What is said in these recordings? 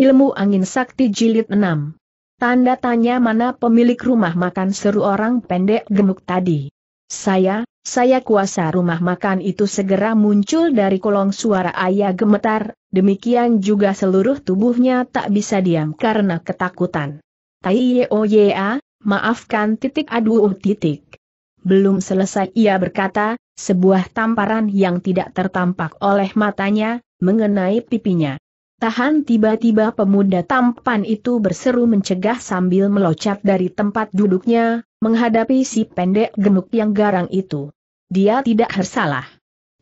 Ilmu Angin Sakti Jilid 6 Tanda tanya mana pemilik rumah makan seru orang pendek gemuk tadi. Saya, saya kuasa rumah makan itu segera muncul dari kolong suara ayah gemetar, demikian juga seluruh tubuhnya tak bisa diam karena ketakutan. Tai Yeoya, maafkan titik aduh titik. Belum selesai ia berkata, sebuah tamparan yang tidak tertampak oleh matanya, mengenai pipinya. Tahan tiba-tiba pemuda tampan itu berseru mencegah sambil melocat dari tempat duduknya, menghadapi si pendek gemuk yang garang itu. Dia tidak bersalah.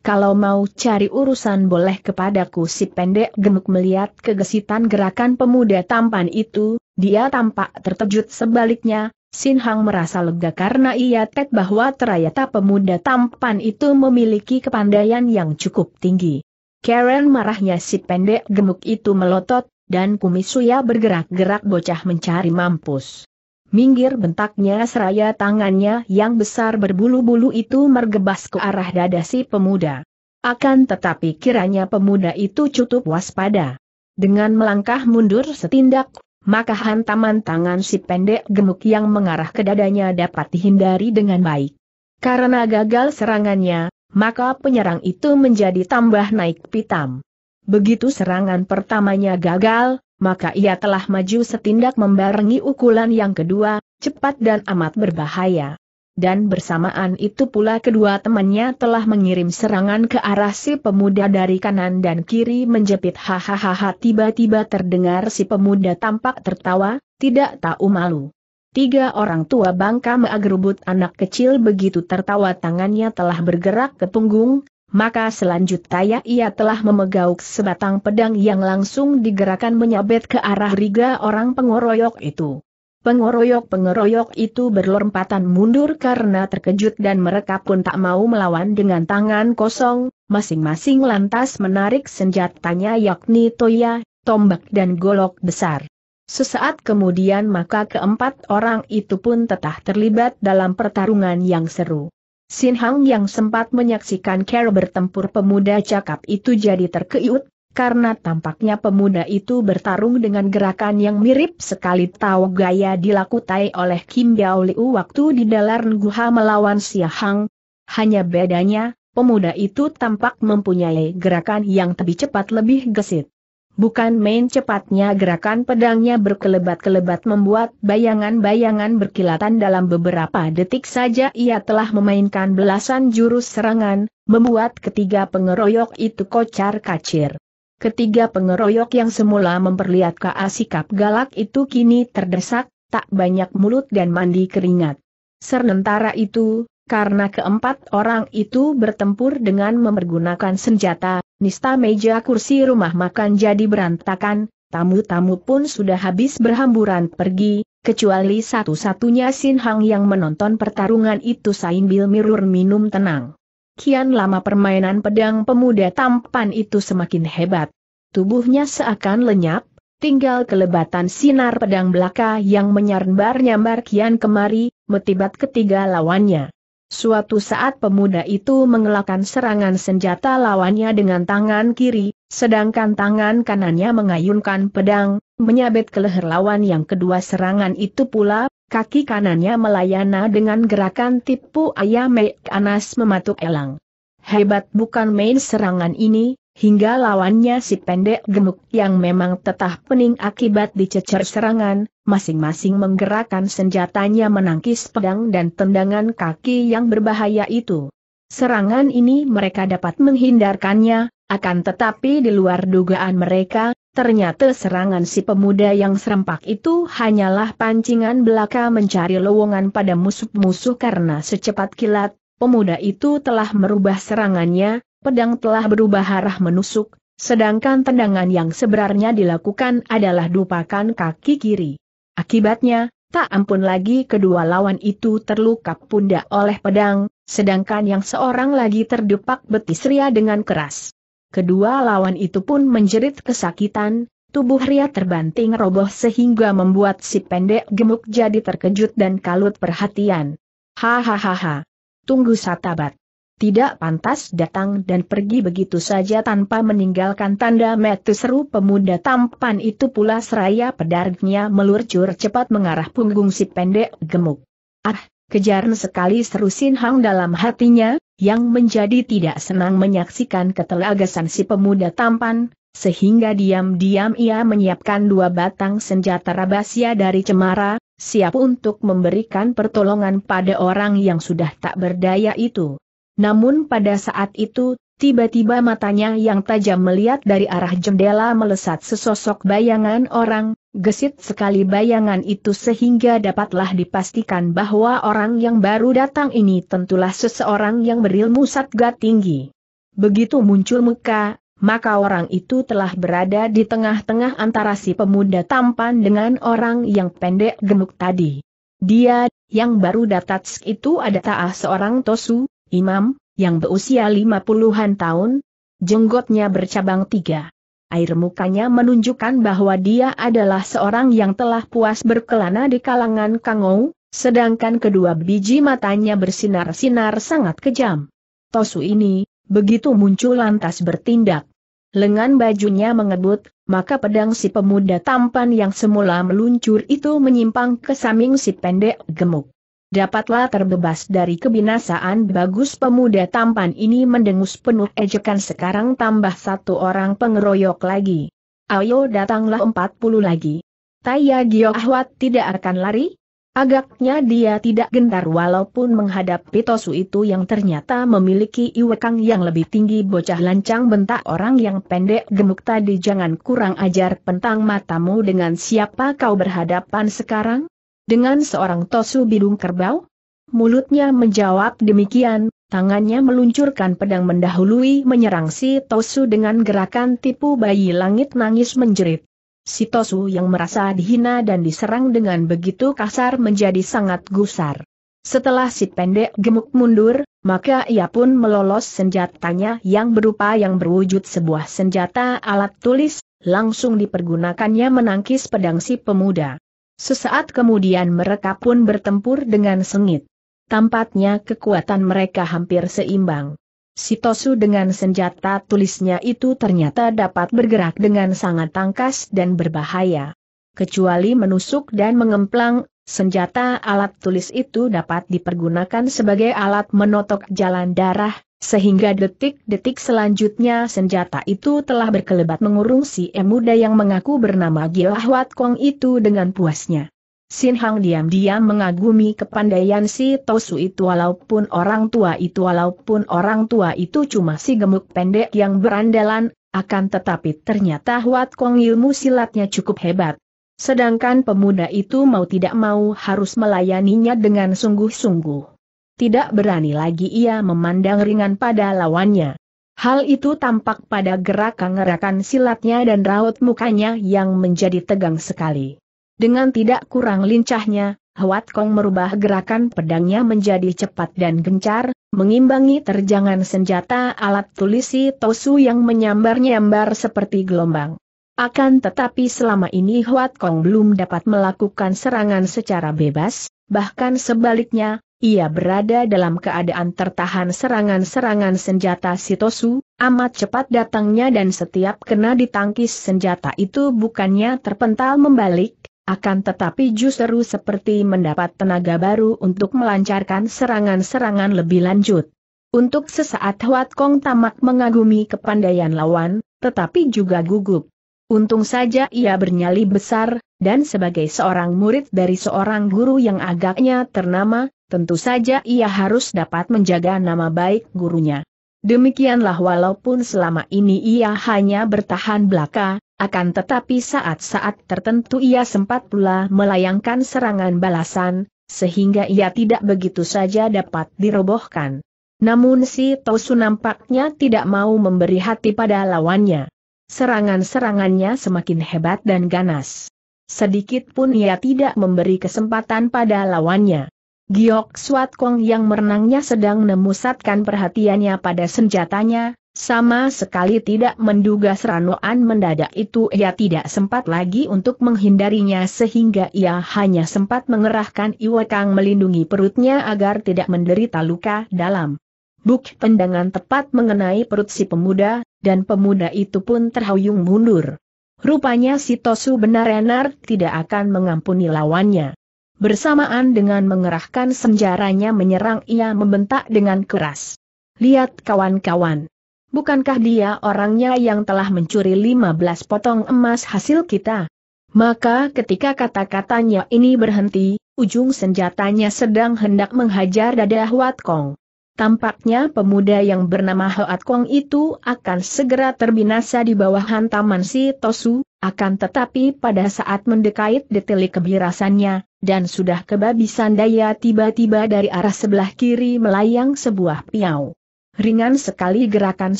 Kalau mau cari urusan boleh kepadaku si pendek gemuk melihat kegesitan gerakan pemuda tampan itu, dia tampak terkejut sebaliknya, Sin Hang merasa lega karena ia tet bahwa ternyata pemuda tampan itu memiliki kepandaian yang cukup tinggi. Karen marahnya si pendek gemuk itu melotot, dan kumisuya bergerak-gerak bocah mencari mampus. Minggir bentaknya seraya tangannya yang besar berbulu-bulu itu mergebas ke arah dada si pemuda. Akan tetapi kiranya pemuda itu cukup waspada. Dengan melangkah mundur setindak, maka hantaman tangan si pendek gemuk yang mengarah ke dadanya dapat dihindari dengan baik. Karena gagal serangannya, maka penyerang itu menjadi tambah naik pitam. Begitu serangan pertamanya gagal, maka ia telah maju setindak membarengi ukulan yang kedua, cepat dan amat berbahaya. Dan bersamaan itu pula kedua temannya telah mengirim serangan ke arah si pemuda dari kanan dan kiri menjepit hahaha tiba-tiba terdengar si pemuda tampak tertawa, tidak tahu malu. Tiga orang tua bangka meagerubut anak kecil begitu tertawa tangannya telah bergerak ke punggung, maka selanjutnya ia telah memegauk sebatang pedang yang langsung digerakkan menyabet ke arah riga orang pengoroyok itu. Pengoroyok-pengoroyok itu berlompatan mundur karena terkejut dan mereka pun tak mau melawan dengan tangan kosong, masing-masing lantas menarik senjatanya yakni toya, tombak dan golok besar. Sesaat kemudian maka keempat orang itu pun tetah terlibat dalam pertarungan yang seru. Sin Hang yang sempat menyaksikan Carol bertempur pemuda cakap itu jadi terkeiut, karena tampaknya pemuda itu bertarung dengan gerakan yang mirip sekali tahu gaya dilakutai oleh Kim Biao Liu waktu di dalam Guha melawan Sia Hang. Hanya bedanya, pemuda itu tampak mempunyai gerakan yang lebih cepat lebih gesit. Bukan main cepatnya gerakan pedangnya berkelebat-kelebat membuat bayangan-bayangan berkilatan dalam beberapa detik saja ia telah memainkan belasan jurus serangan, membuat ketiga pengeroyok itu kocar kacir. Ketiga pengeroyok yang semula memperlihatkan sikap galak itu kini terdesak, tak banyak mulut dan mandi keringat. Sementara itu, karena keempat orang itu bertempur dengan memergunakan senjata, nista meja kursi rumah makan jadi berantakan, tamu-tamu pun sudah habis berhamburan pergi, kecuali satu-satunya Sin Hang yang menonton pertarungan itu sambil mirur minum tenang. Kian lama permainan pedang pemuda tampan itu semakin hebat. Tubuhnya seakan lenyap, tinggal kelebatan sinar pedang belaka yang menyambar-nyambar kian kemari, metibat ketiga lawannya. Suatu saat pemuda itu mengelakkan serangan senjata lawannya dengan tangan kiri, sedangkan tangan kanannya mengayunkan pedang, menyabet ke leher lawan yang kedua serangan itu pula, kaki kanannya melayana dengan gerakan tipu ayam Anas mematuk elang. Hebat bukan main serangan ini, hingga lawannya si pendek gemuk yang memang tetah pening akibat dicecer serangan, masing-masing menggerakkan senjatanya menangkis pedang dan tendangan kaki yang berbahaya itu. Serangan ini mereka dapat menghindarkannya, akan tetapi di luar dugaan mereka, ternyata serangan si pemuda yang serempak itu hanyalah pancingan belaka mencari lowongan pada musuh-musuh karena secepat kilat, pemuda itu telah merubah serangannya, pedang telah berubah arah menusuk, sedangkan tendangan yang sebenarnya dilakukan adalah dupakan kaki kiri. Akibatnya, tak ampun lagi kedua lawan itu terluka pundak oleh pedang, sedangkan yang seorang lagi terdepak betis Ria dengan keras. Kedua lawan itu pun menjerit kesakitan, tubuh Ria terbanting roboh sehingga membuat si pendek gemuk jadi terkejut dan kalut perhatian. Hahaha. Tunggu satabat tidak pantas datang dan pergi begitu saja tanpa meninggalkan tanda metu seru pemuda tampan itu pula seraya pedarnya meluncur cepat mengarah punggung si pendek gemuk. Ah, kejaran sekali seru Sin Hang dalam hatinya, yang menjadi tidak senang menyaksikan ketelagasan si pemuda tampan, sehingga diam-diam ia menyiapkan dua batang senjata rabasia dari cemara, siap untuk memberikan pertolongan pada orang yang sudah tak berdaya itu. Namun pada saat itu, tiba-tiba matanya yang tajam melihat dari arah jendela melesat sesosok bayangan orang, gesit sekali bayangan itu sehingga dapatlah dipastikan bahwa orang yang baru datang ini tentulah seseorang yang berilmu satga tinggi. Begitu muncul muka, maka orang itu telah berada di tengah-tengah antara si pemuda tampan dengan orang yang pendek gemuk tadi. Dia, yang baru datang itu ada taah seorang tosu, Imam, yang berusia lima puluhan tahun, jenggotnya bercabang tiga. Air mukanya menunjukkan bahwa dia adalah seorang yang telah puas berkelana di kalangan Kangou, sedangkan kedua biji matanya bersinar-sinar sangat kejam. Tosu ini, begitu muncul lantas bertindak. Lengan bajunya mengebut, maka pedang si pemuda tampan yang semula meluncur itu menyimpang ke samping si pendek gemuk dapatlah terbebas dari kebinasaan bagus pemuda tampan ini mendengus penuh ejekan sekarang tambah satu orang pengeroyok lagi. Ayo datanglah empat puluh lagi. Taya Gio Ahwat tidak akan lari? Agaknya dia tidak gentar walaupun menghadap Pitosu itu yang ternyata memiliki iwekang yang lebih tinggi bocah lancang bentak orang yang pendek gemuk tadi jangan kurang ajar pentang matamu dengan siapa kau berhadapan sekarang? Dengan seorang tosu bidung kerbau? Mulutnya menjawab demikian, tangannya meluncurkan pedang mendahului menyerang si tosu dengan gerakan tipu bayi langit nangis menjerit. Si tosu yang merasa dihina dan diserang dengan begitu kasar menjadi sangat gusar. Setelah si pendek gemuk mundur, maka ia pun melolos senjatanya yang berupa yang berwujud sebuah senjata alat tulis, langsung dipergunakannya menangkis pedang si pemuda. Sesaat kemudian mereka pun bertempur dengan sengit. Tampaknya kekuatan mereka hampir seimbang. Sitosu dengan senjata tulisnya itu ternyata dapat bergerak dengan sangat tangkas dan berbahaya. Kecuali menusuk dan mengemplang, senjata alat tulis itu dapat dipergunakan sebagai alat menotok jalan darah, sehingga detik-detik selanjutnya senjata itu telah berkelebat mengurung si muda yang mengaku bernama Gilahwat Kong itu dengan puasnya. Sin Hang diam-diam mengagumi kepandaian si Tosu itu walaupun orang tua itu walaupun orang tua itu cuma si gemuk pendek yang berandalan, akan tetapi ternyata Huat Kong ilmu silatnya cukup hebat. Sedangkan pemuda itu mau tidak mau harus melayaninya dengan sungguh-sungguh tidak berani lagi ia memandang ringan pada lawannya. Hal itu tampak pada gerak gerakan silatnya dan raut mukanya yang menjadi tegang sekali. Dengan tidak kurang lincahnya, Huat Kong merubah gerakan pedangnya menjadi cepat dan gencar, mengimbangi terjangan senjata alat tulisi Tosu yang menyambar-nyambar seperti gelombang. Akan tetapi selama ini Huat Kong belum dapat melakukan serangan secara bebas, bahkan sebaliknya, ia berada dalam keadaan tertahan serangan-serangan senjata Sitosu, amat cepat datangnya dan setiap kena ditangkis senjata itu bukannya terpental membalik, akan tetapi justru seperti mendapat tenaga baru untuk melancarkan serangan-serangan lebih lanjut. Untuk sesaat Huat Kong tamak mengagumi kepandaian lawan, tetapi juga gugup. Untung saja ia bernyali besar, dan sebagai seorang murid dari seorang guru yang agaknya ternama, tentu saja ia harus dapat menjaga nama baik gurunya. Demikianlah walaupun selama ini ia hanya bertahan belaka, akan tetapi saat-saat tertentu ia sempat pula melayangkan serangan balasan, sehingga ia tidak begitu saja dapat dirobohkan. Namun si Tosu nampaknya tidak mau memberi hati pada lawannya. Serangan-serangannya semakin hebat dan ganas. Sedikit pun ia tidak memberi kesempatan pada lawannya. Giok Suat Kong yang merenangnya sedang memusatkan perhatiannya pada senjatanya, sama sekali tidak menduga seranoan mendadak itu ia tidak sempat lagi untuk menghindarinya sehingga ia hanya sempat mengerahkan Iwakang melindungi perutnya agar tidak menderita luka dalam. Buk pendangan tepat mengenai perut si pemuda, dan pemuda itu pun terhuyung mundur. Rupanya si Tosu benar-benar tidak akan mengampuni lawannya. Bersamaan dengan mengerahkan senjaranya menyerang ia membentak dengan keras. Lihat kawan-kawan. Bukankah dia orangnya yang telah mencuri 15 potong emas hasil kita? Maka ketika kata-katanya ini berhenti, ujung senjatanya sedang hendak menghajar dada Huat Kong. Tampaknya pemuda yang bernama Hoat Kong itu akan segera terbinasa di bawah hantaman si Tosu, akan tetapi pada saat mendekait detil kebirasannya, dan sudah kebabisan daya tiba-tiba dari arah sebelah kiri melayang sebuah piau. Ringan sekali gerakan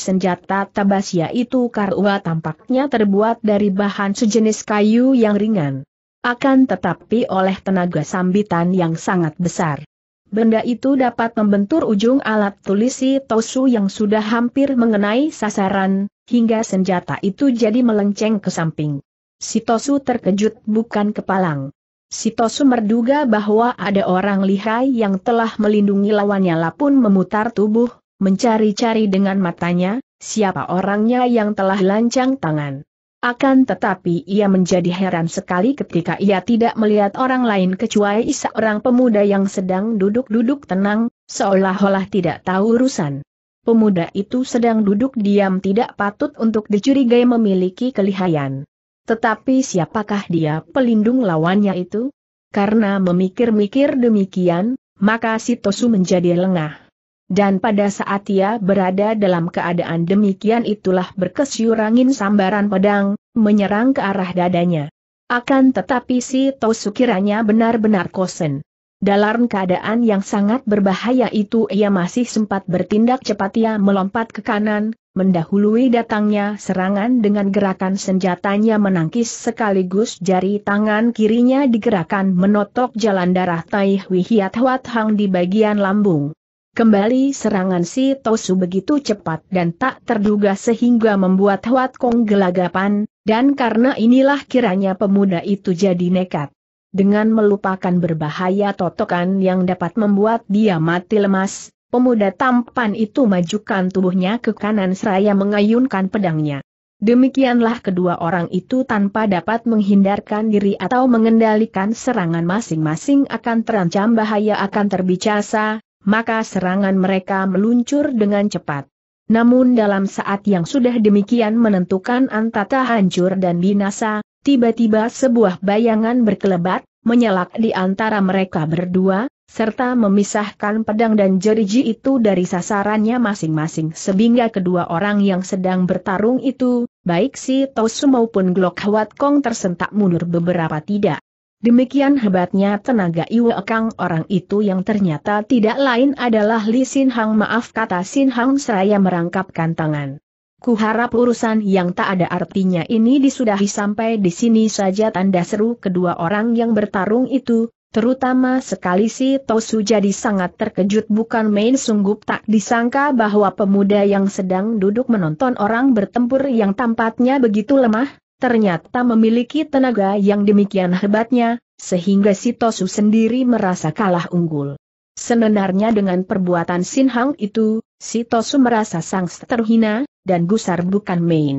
senjata tabasya itu karua tampaknya terbuat dari bahan sejenis kayu yang ringan. Akan tetapi oleh tenaga sambitan yang sangat besar. Benda itu dapat membentur ujung alat tulisi Tosu yang sudah hampir mengenai sasaran, hingga senjata itu jadi melenceng ke samping. Si Tosu terkejut bukan kepalang. Si Tosu merduga bahwa ada orang lihai yang telah melindungi lawannya lapun memutar tubuh, mencari-cari dengan matanya, siapa orangnya yang telah lancang tangan. Akan tetapi ia menjadi heran sekali ketika ia tidak melihat orang lain kecuali seorang pemuda yang sedang duduk-duduk tenang, seolah-olah tidak tahu urusan. Pemuda itu sedang duduk diam tidak patut untuk dicurigai memiliki kelihayan. Tetapi siapakah dia pelindung lawannya itu? Karena memikir-mikir demikian, maka Sitosu menjadi lengah. Dan pada saat ia berada dalam keadaan demikian itulah berkesyurangin sambaran pedang, menyerang ke arah dadanya. Akan tetapi si Tosu kiranya benar-benar kosen. Dalam keadaan yang sangat berbahaya itu ia masih sempat bertindak cepat ia melompat ke kanan, mendahului datangnya serangan dengan gerakan senjatanya menangkis sekaligus jari tangan kirinya digerakkan menotok jalan darah Tai Hiat Huat Hang di bagian lambung. Kembali serangan si Tosu begitu cepat dan tak terduga sehingga membuat Huat Kong gelagapan, dan karena inilah kiranya pemuda itu jadi nekat. Dengan melupakan berbahaya totokan yang dapat membuat dia mati lemas, pemuda tampan itu majukan tubuhnya ke kanan seraya mengayunkan pedangnya. Demikianlah kedua orang itu tanpa dapat menghindarkan diri atau mengendalikan serangan masing-masing akan terancam bahaya akan terbicasa, maka serangan mereka meluncur dengan cepat. Namun dalam saat yang sudah demikian menentukan antara hancur dan binasa, tiba-tiba sebuah bayangan berkelebat, menyalak di antara mereka berdua, serta memisahkan pedang dan jeriji itu dari sasarannya masing-masing sehingga kedua orang yang sedang bertarung itu, baik si Tosu maupun Glokhwat Kong tersentak mundur beberapa tidak Demikian hebatnya tenaga Iwe orang itu yang ternyata tidak lain adalah Li Sin Hang maaf kata Sin Hang seraya merangkapkan tangan. Kuharap urusan yang tak ada artinya ini disudahi sampai di sini saja tanda seru kedua orang yang bertarung itu, terutama sekali si Tosu jadi sangat terkejut bukan main sungguh tak disangka bahwa pemuda yang sedang duduk menonton orang bertempur yang tampaknya begitu lemah, ternyata memiliki tenaga yang demikian hebatnya, sehingga Sitosu sendiri merasa kalah unggul. Sebenarnya dengan perbuatan Sin Hang itu, Sitosu merasa sangat terhina, dan gusar bukan main.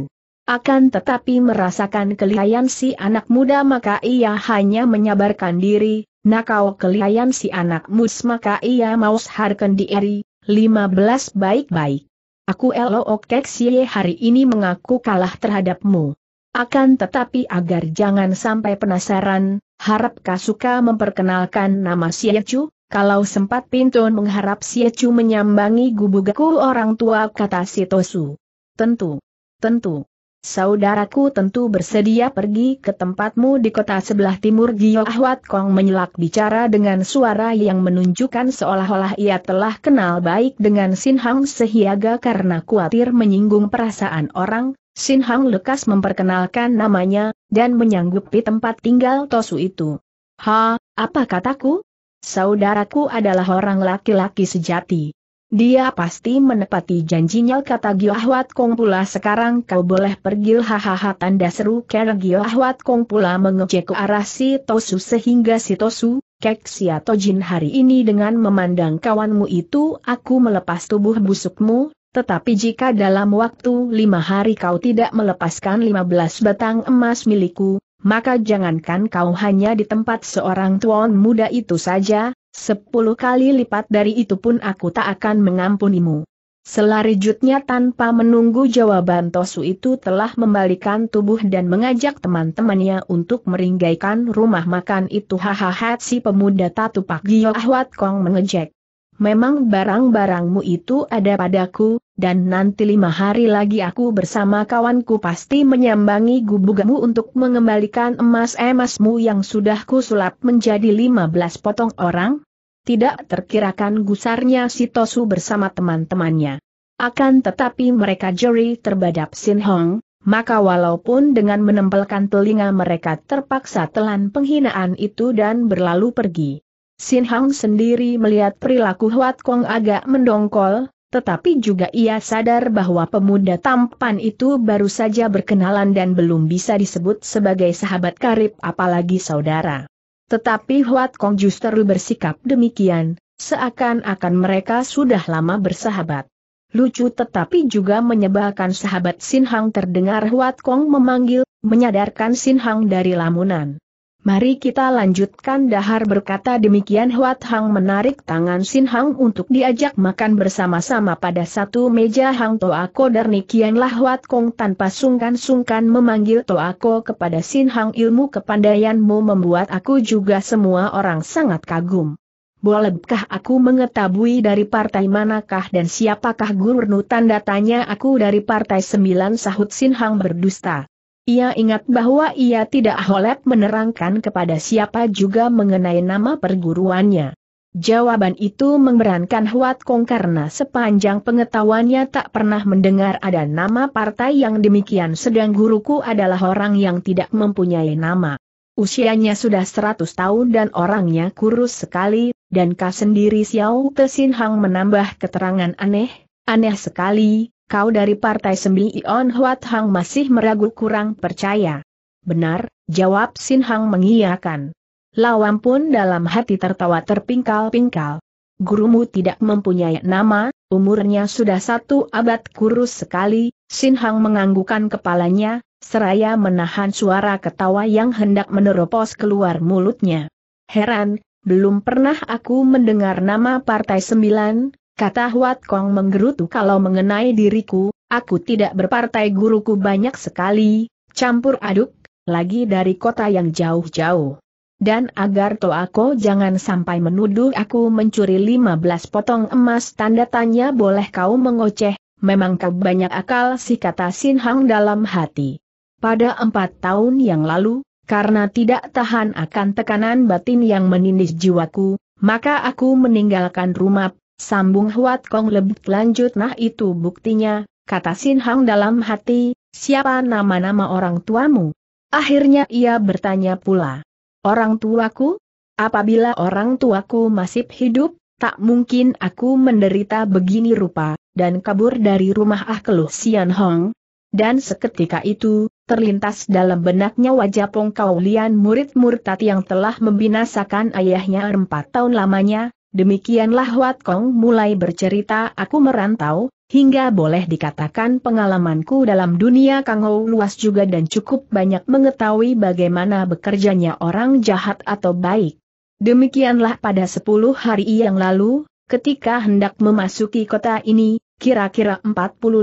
Akan tetapi merasakan kelihayan si anak muda maka ia hanya menyabarkan diri, nakau kelihayan si anak mus maka ia mau seharkan diri, 15 baik-baik. Aku elo okek si hari ini mengaku kalah terhadapmu. Akan tetapi agar jangan sampai penasaran, harap Kasuka memperkenalkan nama Siacu, kalau sempat Pintun mengharap Siacu menyambangi gubugaku orang tua kata Sitosu. Tentu. Tentu. Saudaraku tentu bersedia pergi ke tempatmu di kota sebelah timur Gio Ahwat Kong menyelak bicara dengan suara yang menunjukkan seolah-olah ia telah kenal baik dengan Sinhang Hang Sehiaga karena khawatir menyinggung perasaan orang, Sin Hang lekas memperkenalkan namanya, dan menyanggupi tempat tinggal Tosu itu. Ha, apa kataku? Saudaraku adalah orang laki-laki sejati. Dia pasti menepati janjinya kata Gyoahwat Kong pula sekarang kau boleh pergi hahaha tanda seru karena Gyoahwat Kong pula mengecek ke arah si Tosu sehingga si Tosu, kek si Atojin hari ini dengan memandang kawanmu itu aku melepas tubuh busukmu tetapi jika dalam waktu lima hari kau tidak melepaskan lima belas batang emas milikku, maka jangankan kau hanya di tempat seorang tuan muda itu saja, sepuluh kali lipat dari itu pun aku tak akan mengampunimu. Selari tanpa menunggu jawaban Tosu itu telah membalikan tubuh dan mengajak teman-temannya untuk meringgaikan rumah makan itu hahaha si pemuda tatu Pak Gio Ahwat Kong mengejek memang barang-barangmu itu ada padaku, dan nanti lima hari lagi aku bersama kawanku pasti menyambangi gubugamu untuk mengembalikan emas-emasmu yang sudah kusulap menjadi lima belas potong orang? Tidak terkirakan gusarnya Sitosu bersama teman-temannya. Akan tetapi mereka juri terbadap Sin Hong, maka walaupun dengan menempelkan telinga mereka terpaksa telan penghinaan itu dan berlalu pergi. Sin Hang sendiri melihat perilaku Huat Kong agak mendongkol, tetapi juga ia sadar bahwa pemuda tampan itu baru saja berkenalan dan belum bisa disebut sebagai sahabat karib apalagi saudara. Tetapi Huat Kong justru bersikap demikian, seakan-akan mereka sudah lama bersahabat. Lucu tetapi juga menyebalkan sahabat Sin Hang terdengar Huat Kong memanggil, menyadarkan Sin Hang dari lamunan. Mari kita lanjutkan dahar berkata demikian Huat Hang menarik tangan Sin Hang untuk diajak makan bersama-sama pada satu meja Hang Toako demikianlah Huat Kong tanpa sungkan-sungkan memanggil Toako kepada Sin Hang ilmu kepandaianmu membuat aku juga semua orang sangat kagum. Bolehkah aku mengetahui dari partai manakah dan siapakah guru tanda tanya aku dari partai sembilan sahut Sin Hang berdusta. Ia ingat bahwa ia tidak holep menerangkan kepada siapa juga mengenai nama perguruannya. Jawaban itu memberankan Huat Kong karena sepanjang pengetahuannya tak pernah mendengar ada nama partai yang demikian sedang guruku adalah orang yang tidak mempunyai nama. Usianya sudah 100 tahun dan orangnya kurus sekali, dan kah sendiri Xiao Tesin Hang menambah keterangan aneh, aneh sekali, Kau dari partai Sembi Ion Huat Hang masih meragu kurang percaya. Benar, jawab Sin Hang mengiyakan. Lawan pun dalam hati tertawa terpingkal-pingkal. Gurumu tidak mempunyai nama, umurnya sudah satu abad kurus sekali, Sin Hang menganggukan kepalanya, seraya menahan suara ketawa yang hendak meneropos keluar mulutnya. Heran, belum pernah aku mendengar nama Partai Sembilan, Kata Huat Kong menggerutu kalau mengenai diriku, aku tidak berpartai guruku banyak sekali, campur aduk, lagi dari kota yang jauh-jauh. Dan agar Toako jangan sampai menuduh aku mencuri 15 potong emas tanda tanya boleh kau mengoceh, memang kau banyak akal si kata Sin Hang dalam hati. Pada empat tahun yang lalu, karena tidak tahan akan tekanan batin yang menindih jiwaku, maka aku meninggalkan rumah Sambung Huat Kong lebih lanjut nah itu buktinya, kata Sin Hang dalam hati, siapa nama-nama orang tuamu? Akhirnya ia bertanya pula. Orang tuaku? Apabila orang tuaku masih hidup, tak mungkin aku menderita begini rupa, dan kabur dari rumah ah keluh Sian Hong. Dan seketika itu, terlintas dalam benaknya wajah Pong Kaulian Lian murid murtad yang telah membinasakan ayahnya empat tahun lamanya, Demikianlah Wat Kong mulai bercerita aku merantau, hingga boleh dikatakan pengalamanku dalam dunia Kang kangou luas juga dan cukup banyak mengetahui bagaimana bekerjanya orang jahat atau baik. Demikianlah pada 10 hari yang lalu, ketika hendak memasuki kota ini, kira-kira 40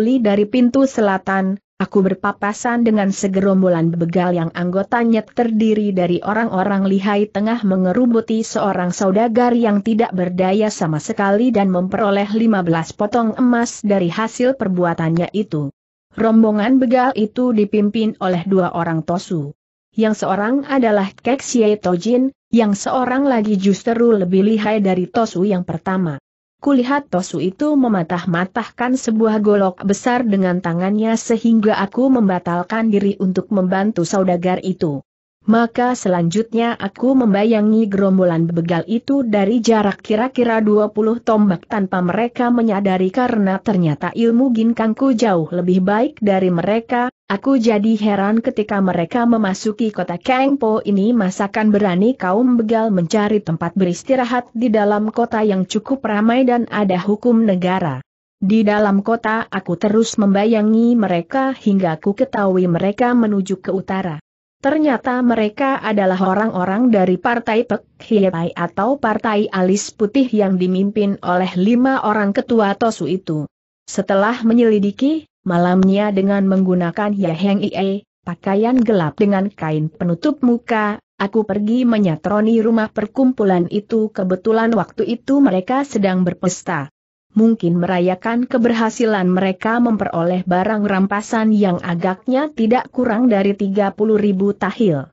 li dari pintu selatan, Aku berpapasan dengan segerombolan begal yang anggotanya terdiri dari orang-orang lihai tengah mengerubuti seorang saudagar yang tidak berdaya sama sekali dan memperoleh 15 potong emas dari hasil perbuatannya itu. Rombongan begal itu dipimpin oleh dua orang tosu. Yang seorang adalah Keksie Tojin, yang seorang lagi justru lebih lihai dari tosu yang pertama. Kulihat Tosu itu mematah-matahkan sebuah golok besar dengan tangannya sehingga aku membatalkan diri untuk membantu saudagar itu. Maka selanjutnya aku membayangi gerombolan begal itu dari jarak kira-kira 20 tombak tanpa mereka menyadari karena ternyata ilmu ginkangku jauh lebih baik dari mereka, aku jadi heran ketika mereka memasuki kota Kangpo ini masakan berani kaum begal mencari tempat beristirahat di dalam kota yang cukup ramai dan ada hukum negara. Di dalam kota aku terus membayangi mereka hingga ku ketahui mereka menuju ke utara. Ternyata mereka adalah orang-orang dari Partai Pek Hiepai atau Partai Alis Putih yang dimimpin oleh lima orang ketua Tosu itu. Setelah menyelidiki, malamnya dengan menggunakan Yaheng Ie, pakaian gelap dengan kain penutup muka, aku pergi menyatroni rumah perkumpulan itu kebetulan waktu itu mereka sedang berpesta mungkin merayakan keberhasilan mereka memperoleh barang rampasan yang agaknya tidak kurang dari 30 ribu tahil.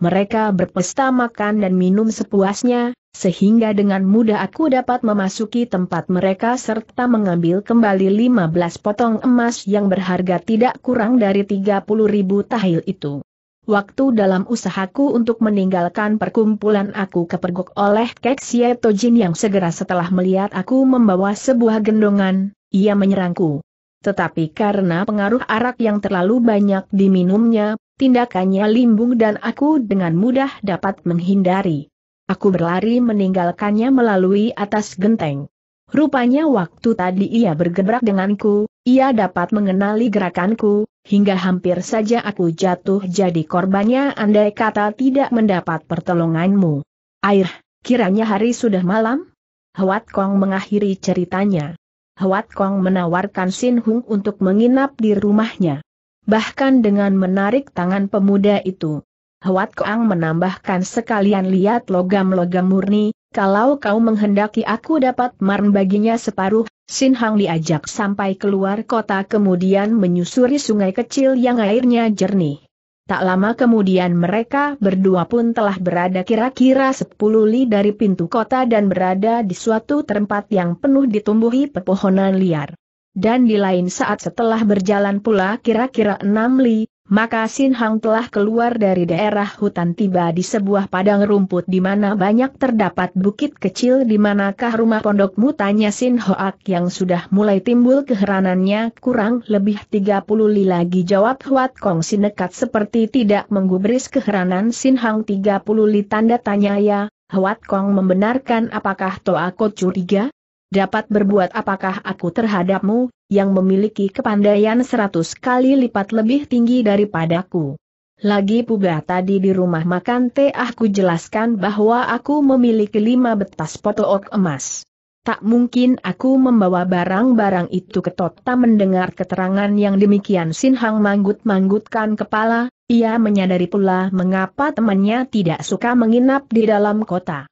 Mereka berpesta makan dan minum sepuasnya, sehingga dengan mudah aku dapat memasuki tempat mereka serta mengambil kembali 15 potong emas yang berharga tidak kurang dari 30 ribu tahil itu waktu dalam usahaku untuk meninggalkan perkumpulan aku kepergok oleh Keksie Tojin yang segera setelah melihat aku membawa sebuah gendongan, ia menyerangku. Tetapi karena pengaruh arak yang terlalu banyak diminumnya, tindakannya limbung dan aku dengan mudah dapat menghindari. Aku berlari meninggalkannya melalui atas genteng. Rupanya waktu tadi ia bergerak denganku, ia dapat mengenali gerakanku, hingga hampir saja aku jatuh jadi korbannya andai kata tidak mendapat pertolonganmu. Air, kiranya hari sudah malam? Hwat Kong mengakhiri ceritanya. Hwat Kong menawarkan Sin Hung untuk menginap di rumahnya. Bahkan dengan menarik tangan pemuda itu. Hwat Kong menambahkan sekalian lihat logam-logam murni, kalau kau menghendaki aku dapat marn baginya separuh, Sin Hang diajak sampai keluar kota kemudian menyusuri sungai kecil yang airnya jernih. Tak lama kemudian mereka berdua pun telah berada kira-kira sepuluh li dari pintu kota dan berada di suatu tempat yang penuh ditumbuhi pepohonan liar. Dan di lain saat setelah berjalan pula kira-kira enam li, maka Sin Hang telah keluar dari daerah hutan tiba di sebuah padang rumput di mana banyak terdapat bukit kecil di manakah rumah pondokmu tanya Sin Hoak yang sudah mulai timbul keheranannya kurang lebih 30 li lagi jawab Huat Kong Sinekat seperti tidak menggubris keheranan Sin Hang 30 li tanda tanya ya, Huat Kong membenarkan apakah Toa Ko curiga? Dapat berbuat apakah aku terhadapmu, yang memiliki kepandaian seratus kali lipat lebih tinggi daripadaku. Lagi pula tadi di rumah makan teh aku jelaskan bahwa aku memiliki lima betas potok emas. Tak mungkin aku membawa barang-barang itu ke Tota mendengar keterangan yang demikian Sin Hang manggut-manggutkan kepala, ia menyadari pula mengapa temannya tidak suka menginap di dalam kota.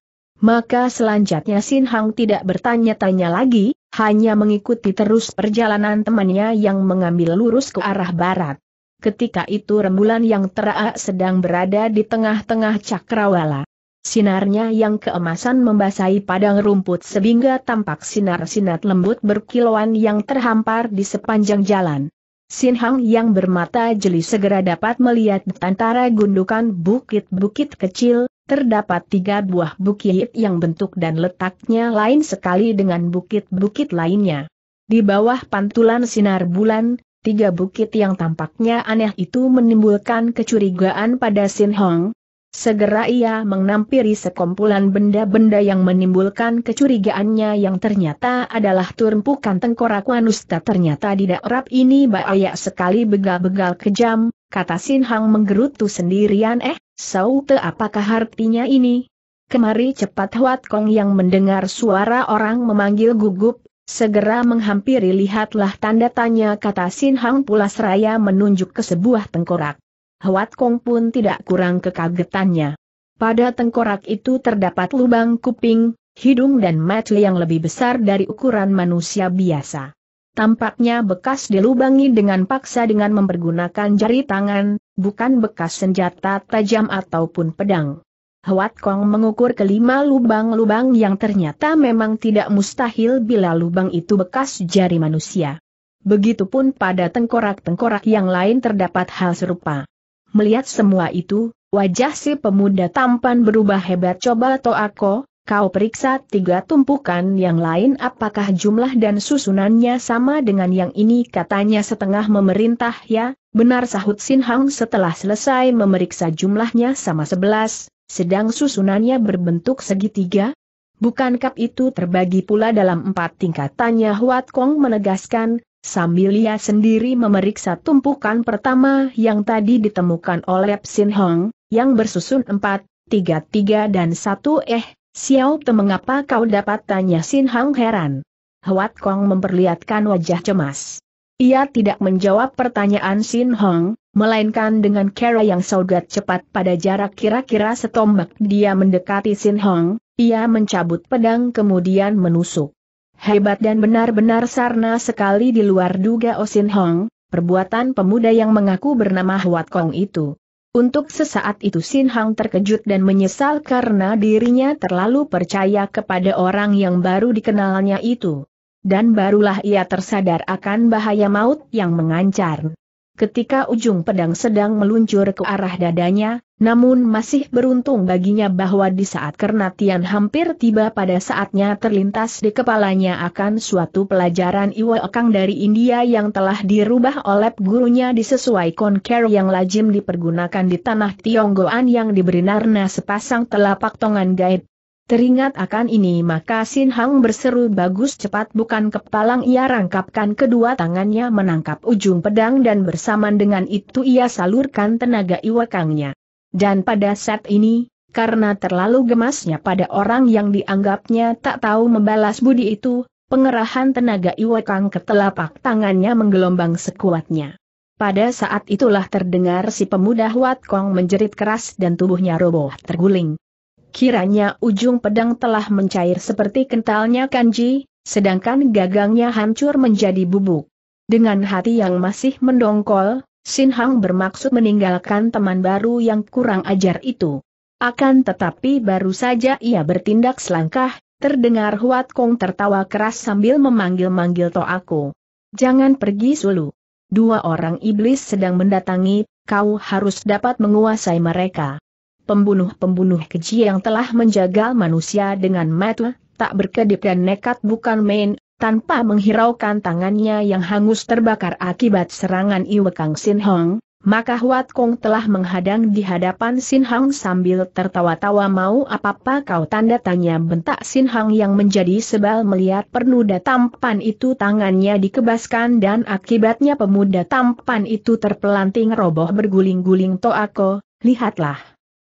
Maka selanjutnya Sin Hang tidak bertanya-tanya lagi, hanya mengikuti terus perjalanan temannya yang mengambil lurus ke arah barat. Ketika itu rembulan yang teraak sedang berada di tengah-tengah cakrawala. Sinarnya yang keemasan membasahi padang rumput sehingga tampak sinar-sinar lembut berkilauan yang terhampar di sepanjang jalan. Sinhang yang bermata jeli segera dapat melihat antara gundukan bukit-bukit kecil, terdapat tiga buah bukit yang bentuk dan letaknya lain sekali dengan bukit-bukit lainnya. Di bawah pantulan sinar bulan, tiga bukit yang tampaknya aneh itu menimbulkan kecurigaan pada Sin Hong. Segera ia mengampiri sekumpulan benda-benda yang menimbulkan kecurigaannya yang ternyata adalah turmpukan tengkorak wanusta ternyata di daerah ini bahaya sekali begal-begal kejam, kata Sin Hang menggerutu sendirian eh, Saute apakah artinya ini? Kemari cepat Huat Kong yang mendengar suara orang memanggil gugup, segera menghampiri lihatlah tanda tanya kata Sin Hang Pulas Raya menunjuk ke sebuah tengkorak. Huat Kong pun tidak kurang kekagetannya. Pada tengkorak itu terdapat lubang kuping, hidung dan mata yang lebih besar dari ukuran manusia biasa. Tampaknya bekas dilubangi dengan paksa dengan mempergunakan jari tangan, bukan bekas senjata tajam ataupun pedang. Hwat Kong mengukur kelima lubang-lubang yang ternyata memang tidak mustahil bila lubang itu bekas jari manusia. Begitupun pada tengkorak-tengkorak yang lain terdapat hal serupa. Melihat semua itu, wajah si pemuda tampan berubah hebat coba Toako, Kau periksa tiga tumpukan yang lain apakah jumlah dan susunannya sama dengan yang ini katanya setengah memerintah ya, benar sahut Sin Hang setelah selesai memeriksa jumlahnya sama sebelas, sedang susunannya berbentuk segitiga. Bukan kap itu terbagi pula dalam empat tingkat? Tanya Huat Kong menegaskan, sambil ia sendiri memeriksa tumpukan pertama yang tadi ditemukan oleh Sin Hong, yang bersusun empat, tiga tiga dan satu eh, Xiao Te mengapa kau dapat tanya Sin Hang heran. Huat Kong memperlihatkan wajah cemas. Ia tidak menjawab pertanyaan Sin Hong, melainkan dengan cara yang saugat cepat pada jarak kira-kira setombak dia mendekati Sin Hong. ia mencabut pedang kemudian menusuk. Hebat dan benar-benar sarna sekali di luar duga Osin Hong, perbuatan pemuda yang mengaku bernama Huat Kong itu. Untuk sesaat itu Sin Hang terkejut dan menyesal karena dirinya terlalu percaya kepada orang yang baru dikenalnya itu. Dan barulah ia tersadar akan bahaya maut yang mengancam. Ketika ujung pedang sedang meluncur ke arah dadanya, namun masih beruntung baginya bahwa di saat Kernatian hampir tiba pada saatnya terlintas di kepalanya akan suatu pelajaran Iwa kang dari India yang telah dirubah oleh gurunya disesuaikan konker yang lazim dipergunakan di tanah Tionggoan yang diberi narna sepasang telapak tongan gaib, Teringat akan ini maka Sin Hang berseru bagus cepat bukan kepalang ia rangkapkan kedua tangannya menangkap ujung pedang dan bersamaan dengan itu ia salurkan tenaga iwakangnya. Dan pada saat ini, karena terlalu gemasnya pada orang yang dianggapnya tak tahu membalas budi itu, pengerahan tenaga iwakang ke telapak tangannya menggelombang sekuatnya. Pada saat itulah terdengar si pemuda Huat Kong menjerit keras dan tubuhnya roboh terguling. Kiranya ujung pedang telah mencair seperti kentalnya kanji, sedangkan gagangnya hancur menjadi bubuk. Dengan hati yang masih mendongkol, Sin Hang bermaksud meninggalkan teman baru yang kurang ajar itu. Akan tetapi baru saja ia bertindak selangkah, terdengar Huat Kong tertawa keras sambil memanggil-manggil Aku. Jangan pergi Sulu. Dua orang iblis sedang mendatangi, kau harus dapat menguasai mereka pembunuh-pembunuh keji yang telah menjaga manusia dengan mata, tak berkedip dan nekat bukan main, tanpa menghiraukan tangannya yang hangus terbakar akibat serangan Iwekang Sin Hong, maka Huat Kong telah menghadang di hadapan Sin Hong sambil tertawa-tawa mau apa-apa kau tanda tanya bentak Sin Hong yang menjadi sebal melihat pernuda tampan itu tangannya dikebaskan dan akibatnya pemuda tampan itu terpelanting roboh berguling-guling toako, lihatlah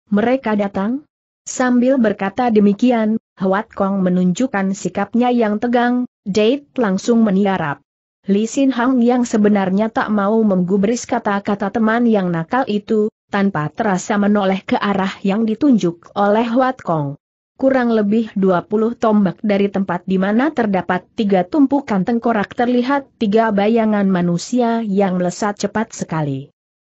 mereka datang? Sambil berkata demikian, Huat Kong menunjukkan sikapnya yang tegang, Date langsung meniarap. Li Sin Hang yang sebenarnya tak mau menggubris kata-kata teman yang nakal itu, tanpa terasa menoleh ke arah yang ditunjuk oleh Huat Kong. Kurang lebih 20 tombak dari tempat di mana terdapat tiga tumpukan tengkorak terlihat tiga bayangan manusia yang melesat cepat sekali.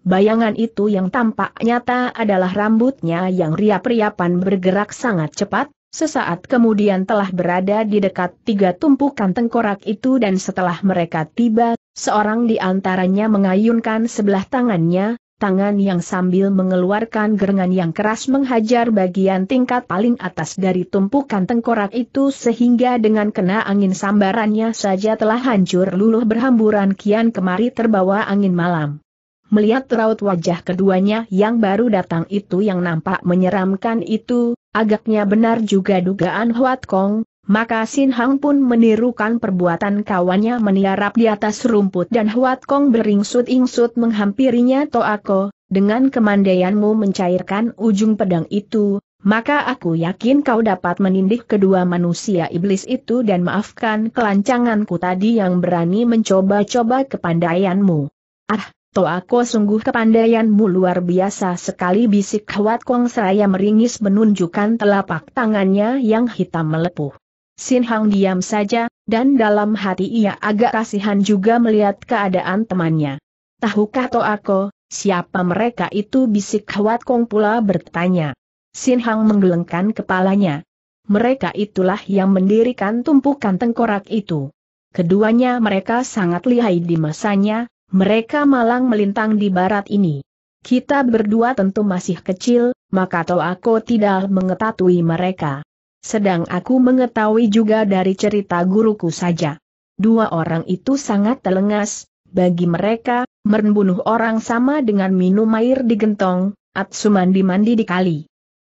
Bayangan itu yang tampak nyata adalah rambutnya yang riap-riapan bergerak sangat cepat, sesaat kemudian telah berada di dekat tiga tumpukan tengkorak itu dan setelah mereka tiba, seorang di antaranya mengayunkan sebelah tangannya, tangan yang sambil mengeluarkan gerangan yang keras menghajar bagian tingkat paling atas dari tumpukan tengkorak itu sehingga dengan kena angin sambarannya saja telah hancur luluh berhamburan kian kemari terbawa angin malam. Melihat raut wajah keduanya yang baru datang itu yang nampak menyeramkan itu, agaknya benar juga dugaan Huat Kong, maka Sin Hang pun menirukan perbuatan kawannya meniarap di atas rumput dan Huat Kong beringsut-ingsut menghampirinya Toako, dengan kemandaianmu mencairkan ujung pedang itu, maka aku yakin kau dapat menindih kedua manusia iblis itu dan maafkan kelancanganku tadi yang berani mencoba-coba kepandaianmu. Ah, Toako sungguh kepandaianmu luar biasa sekali bisik Hwat Kong seraya meringis menunjukkan telapak tangannya yang hitam melepuh. Sin Hang diam saja, dan dalam hati ia agak kasihan juga melihat keadaan temannya. Tahukah Toako, siapa mereka itu bisik Hwat Kong pula bertanya. Sin Hang menggelengkan kepalanya. Mereka itulah yang mendirikan tumpukan tengkorak itu. Keduanya mereka sangat lihai di masanya, mereka malang melintang di barat ini. Kita berdua tentu masih kecil, maka toh aku tidak mengetahui mereka. Sedang aku mengetahui juga dari cerita guruku saja. Dua orang itu sangat telengas, bagi mereka, membunuh orang sama dengan minum air di gentong, mandi mandi di kali.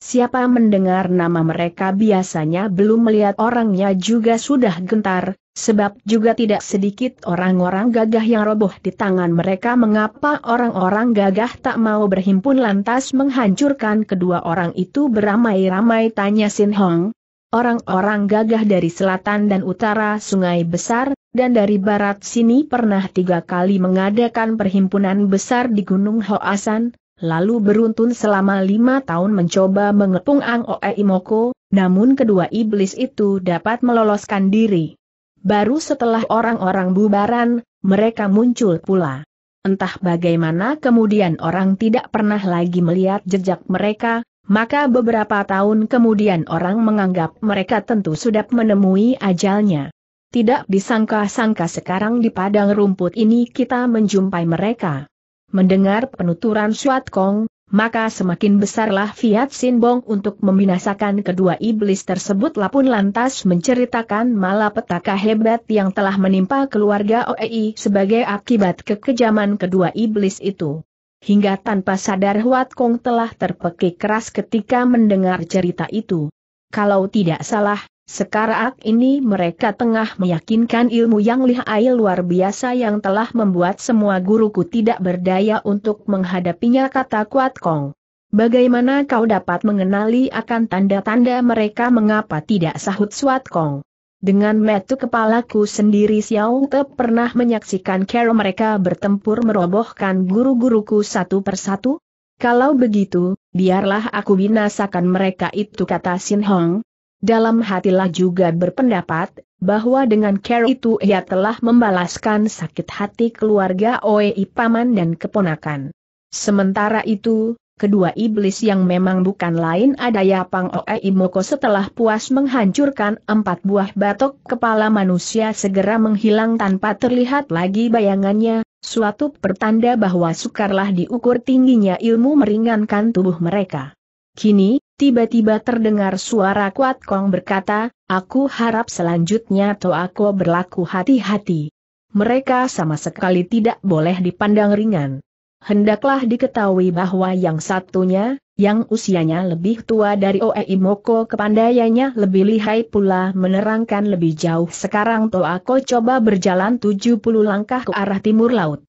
Siapa mendengar nama mereka biasanya belum melihat orangnya juga sudah gentar, Sebab juga tidak sedikit orang-orang gagah yang roboh di tangan mereka mengapa orang-orang gagah tak mau berhimpun lantas menghancurkan kedua orang itu beramai-ramai tanya Sin Hong. Orang-orang gagah dari selatan dan utara sungai besar, dan dari barat sini pernah tiga kali mengadakan perhimpunan besar di Gunung Hoasan, lalu beruntun selama lima tahun mencoba mengepung Ang Oe Imoko, namun kedua iblis itu dapat meloloskan diri. Baru setelah orang-orang bubaran, mereka muncul pula. Entah bagaimana kemudian orang tidak pernah lagi melihat jejak mereka, maka beberapa tahun kemudian orang menganggap mereka tentu sudah menemui ajalnya. Tidak disangka-sangka sekarang di padang rumput ini kita menjumpai mereka. Mendengar penuturan Suat Kong, maka semakin besarlah Fiat Sinbong untuk membinasakan kedua iblis tersebut Lapun lantas menceritakan malapetaka hebat yang telah menimpa keluarga OEI sebagai akibat kekejaman kedua iblis itu. Hingga tanpa sadar Huat Kong telah terpekik keras ketika mendengar cerita itu. Kalau tidak salah, sekarang ini mereka tengah meyakinkan ilmu yang lihai luar biasa yang telah membuat semua guruku tidak berdaya untuk menghadapinya kata Kuat Kong. Bagaimana kau dapat mengenali akan tanda-tanda mereka mengapa tidak sahut Suat Kong? Dengan metu kepalaku sendiri Xiao Te pernah menyaksikan cara mereka bertempur merobohkan guru-guruku satu persatu? Kalau begitu, biarlah aku binasakan mereka itu kata Sin Hong, dalam hatilah juga berpendapat, bahwa dengan care itu ia telah membalaskan sakit hati keluarga Oei Paman dan keponakan. Sementara itu, kedua iblis yang memang bukan lain adaya Pang Oei Moko setelah puas menghancurkan empat buah batok kepala manusia segera menghilang tanpa terlihat lagi bayangannya, suatu pertanda bahwa sukarlah diukur tingginya ilmu meringankan tubuh mereka. Kini, tiba-tiba terdengar suara Kuat Kong berkata, aku harap selanjutnya aku berlaku hati-hati. Mereka sama sekali tidak boleh dipandang ringan. Hendaklah diketahui bahwa yang satunya, yang usianya lebih tua dari Oei Moko kepandaiannya lebih lihai pula menerangkan lebih jauh sekarang Toako coba berjalan 70 langkah ke arah timur laut.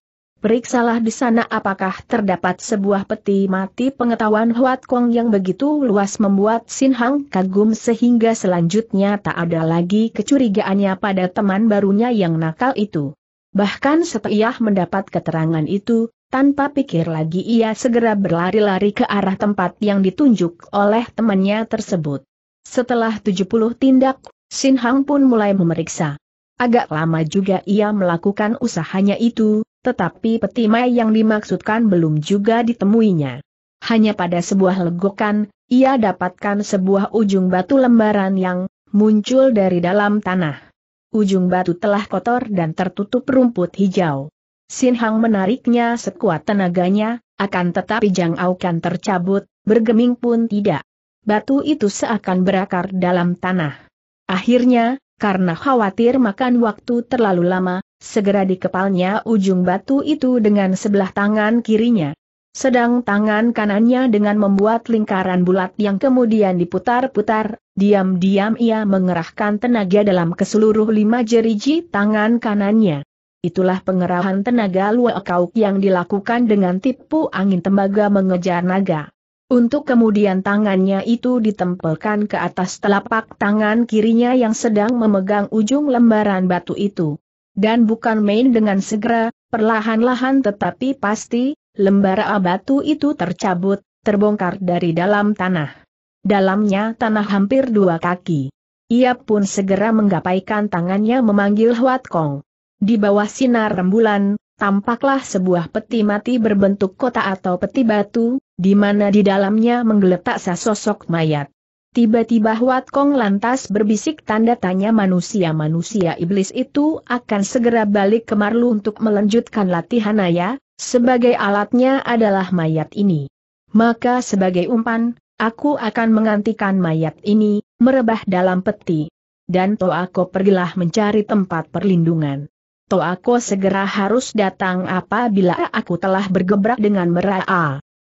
Periksalah di sana apakah terdapat sebuah peti mati pengetahuan Huat Kong yang begitu luas membuat Sin Hang kagum sehingga selanjutnya tak ada lagi kecurigaannya pada teman barunya yang nakal itu. Bahkan setelah mendapat keterangan itu, tanpa pikir lagi ia segera berlari-lari ke arah tempat yang ditunjuk oleh temannya tersebut. Setelah 70 tindak, Sin Hang pun mulai memeriksa. Agak lama juga ia melakukan usahanya itu, tetapi peti mai yang dimaksudkan belum juga ditemuinya. Hanya pada sebuah legokan, ia dapatkan sebuah ujung batu lembaran yang muncul dari dalam tanah. Ujung batu telah kotor dan tertutup rumput hijau. Sin Hang menariknya sekuat tenaganya, akan tetapi Jang Aukan tercabut, bergeming pun tidak. Batu itu seakan berakar dalam tanah. Akhirnya, karena khawatir makan waktu terlalu lama, segera dikepalnya ujung batu itu dengan sebelah tangan kirinya. Sedang tangan kanannya dengan membuat lingkaran bulat yang kemudian diputar-putar, diam-diam ia mengerahkan tenaga dalam keseluruh lima jeriji tangan kanannya. Itulah pengerahan tenaga luakauk yang dilakukan dengan tipu angin tembaga mengejar naga. Untuk kemudian tangannya itu ditempelkan ke atas telapak tangan kirinya yang sedang memegang ujung lembaran batu itu. Dan bukan main dengan segera, perlahan-lahan tetapi pasti, lembara batu itu tercabut, terbongkar dari dalam tanah. Dalamnya tanah hampir dua kaki. Ia pun segera menggapaikan tangannya memanggil Huat Kong. Di bawah sinar rembulan, tampaklah sebuah peti mati berbentuk kota atau peti batu, di mana di dalamnya menggeletak sosok mayat. Tiba-tiba Huat Kong lantas berbisik tanda tanya manusia-manusia iblis itu akan segera balik ke Marlu untuk melanjutkan latihan ayah, sebagai alatnya adalah mayat ini. Maka sebagai umpan, aku akan menggantikan mayat ini, merebah dalam peti. Dan Toako pergilah mencari tempat perlindungan. Toako segera harus datang apabila aku telah bergebrak dengan merah.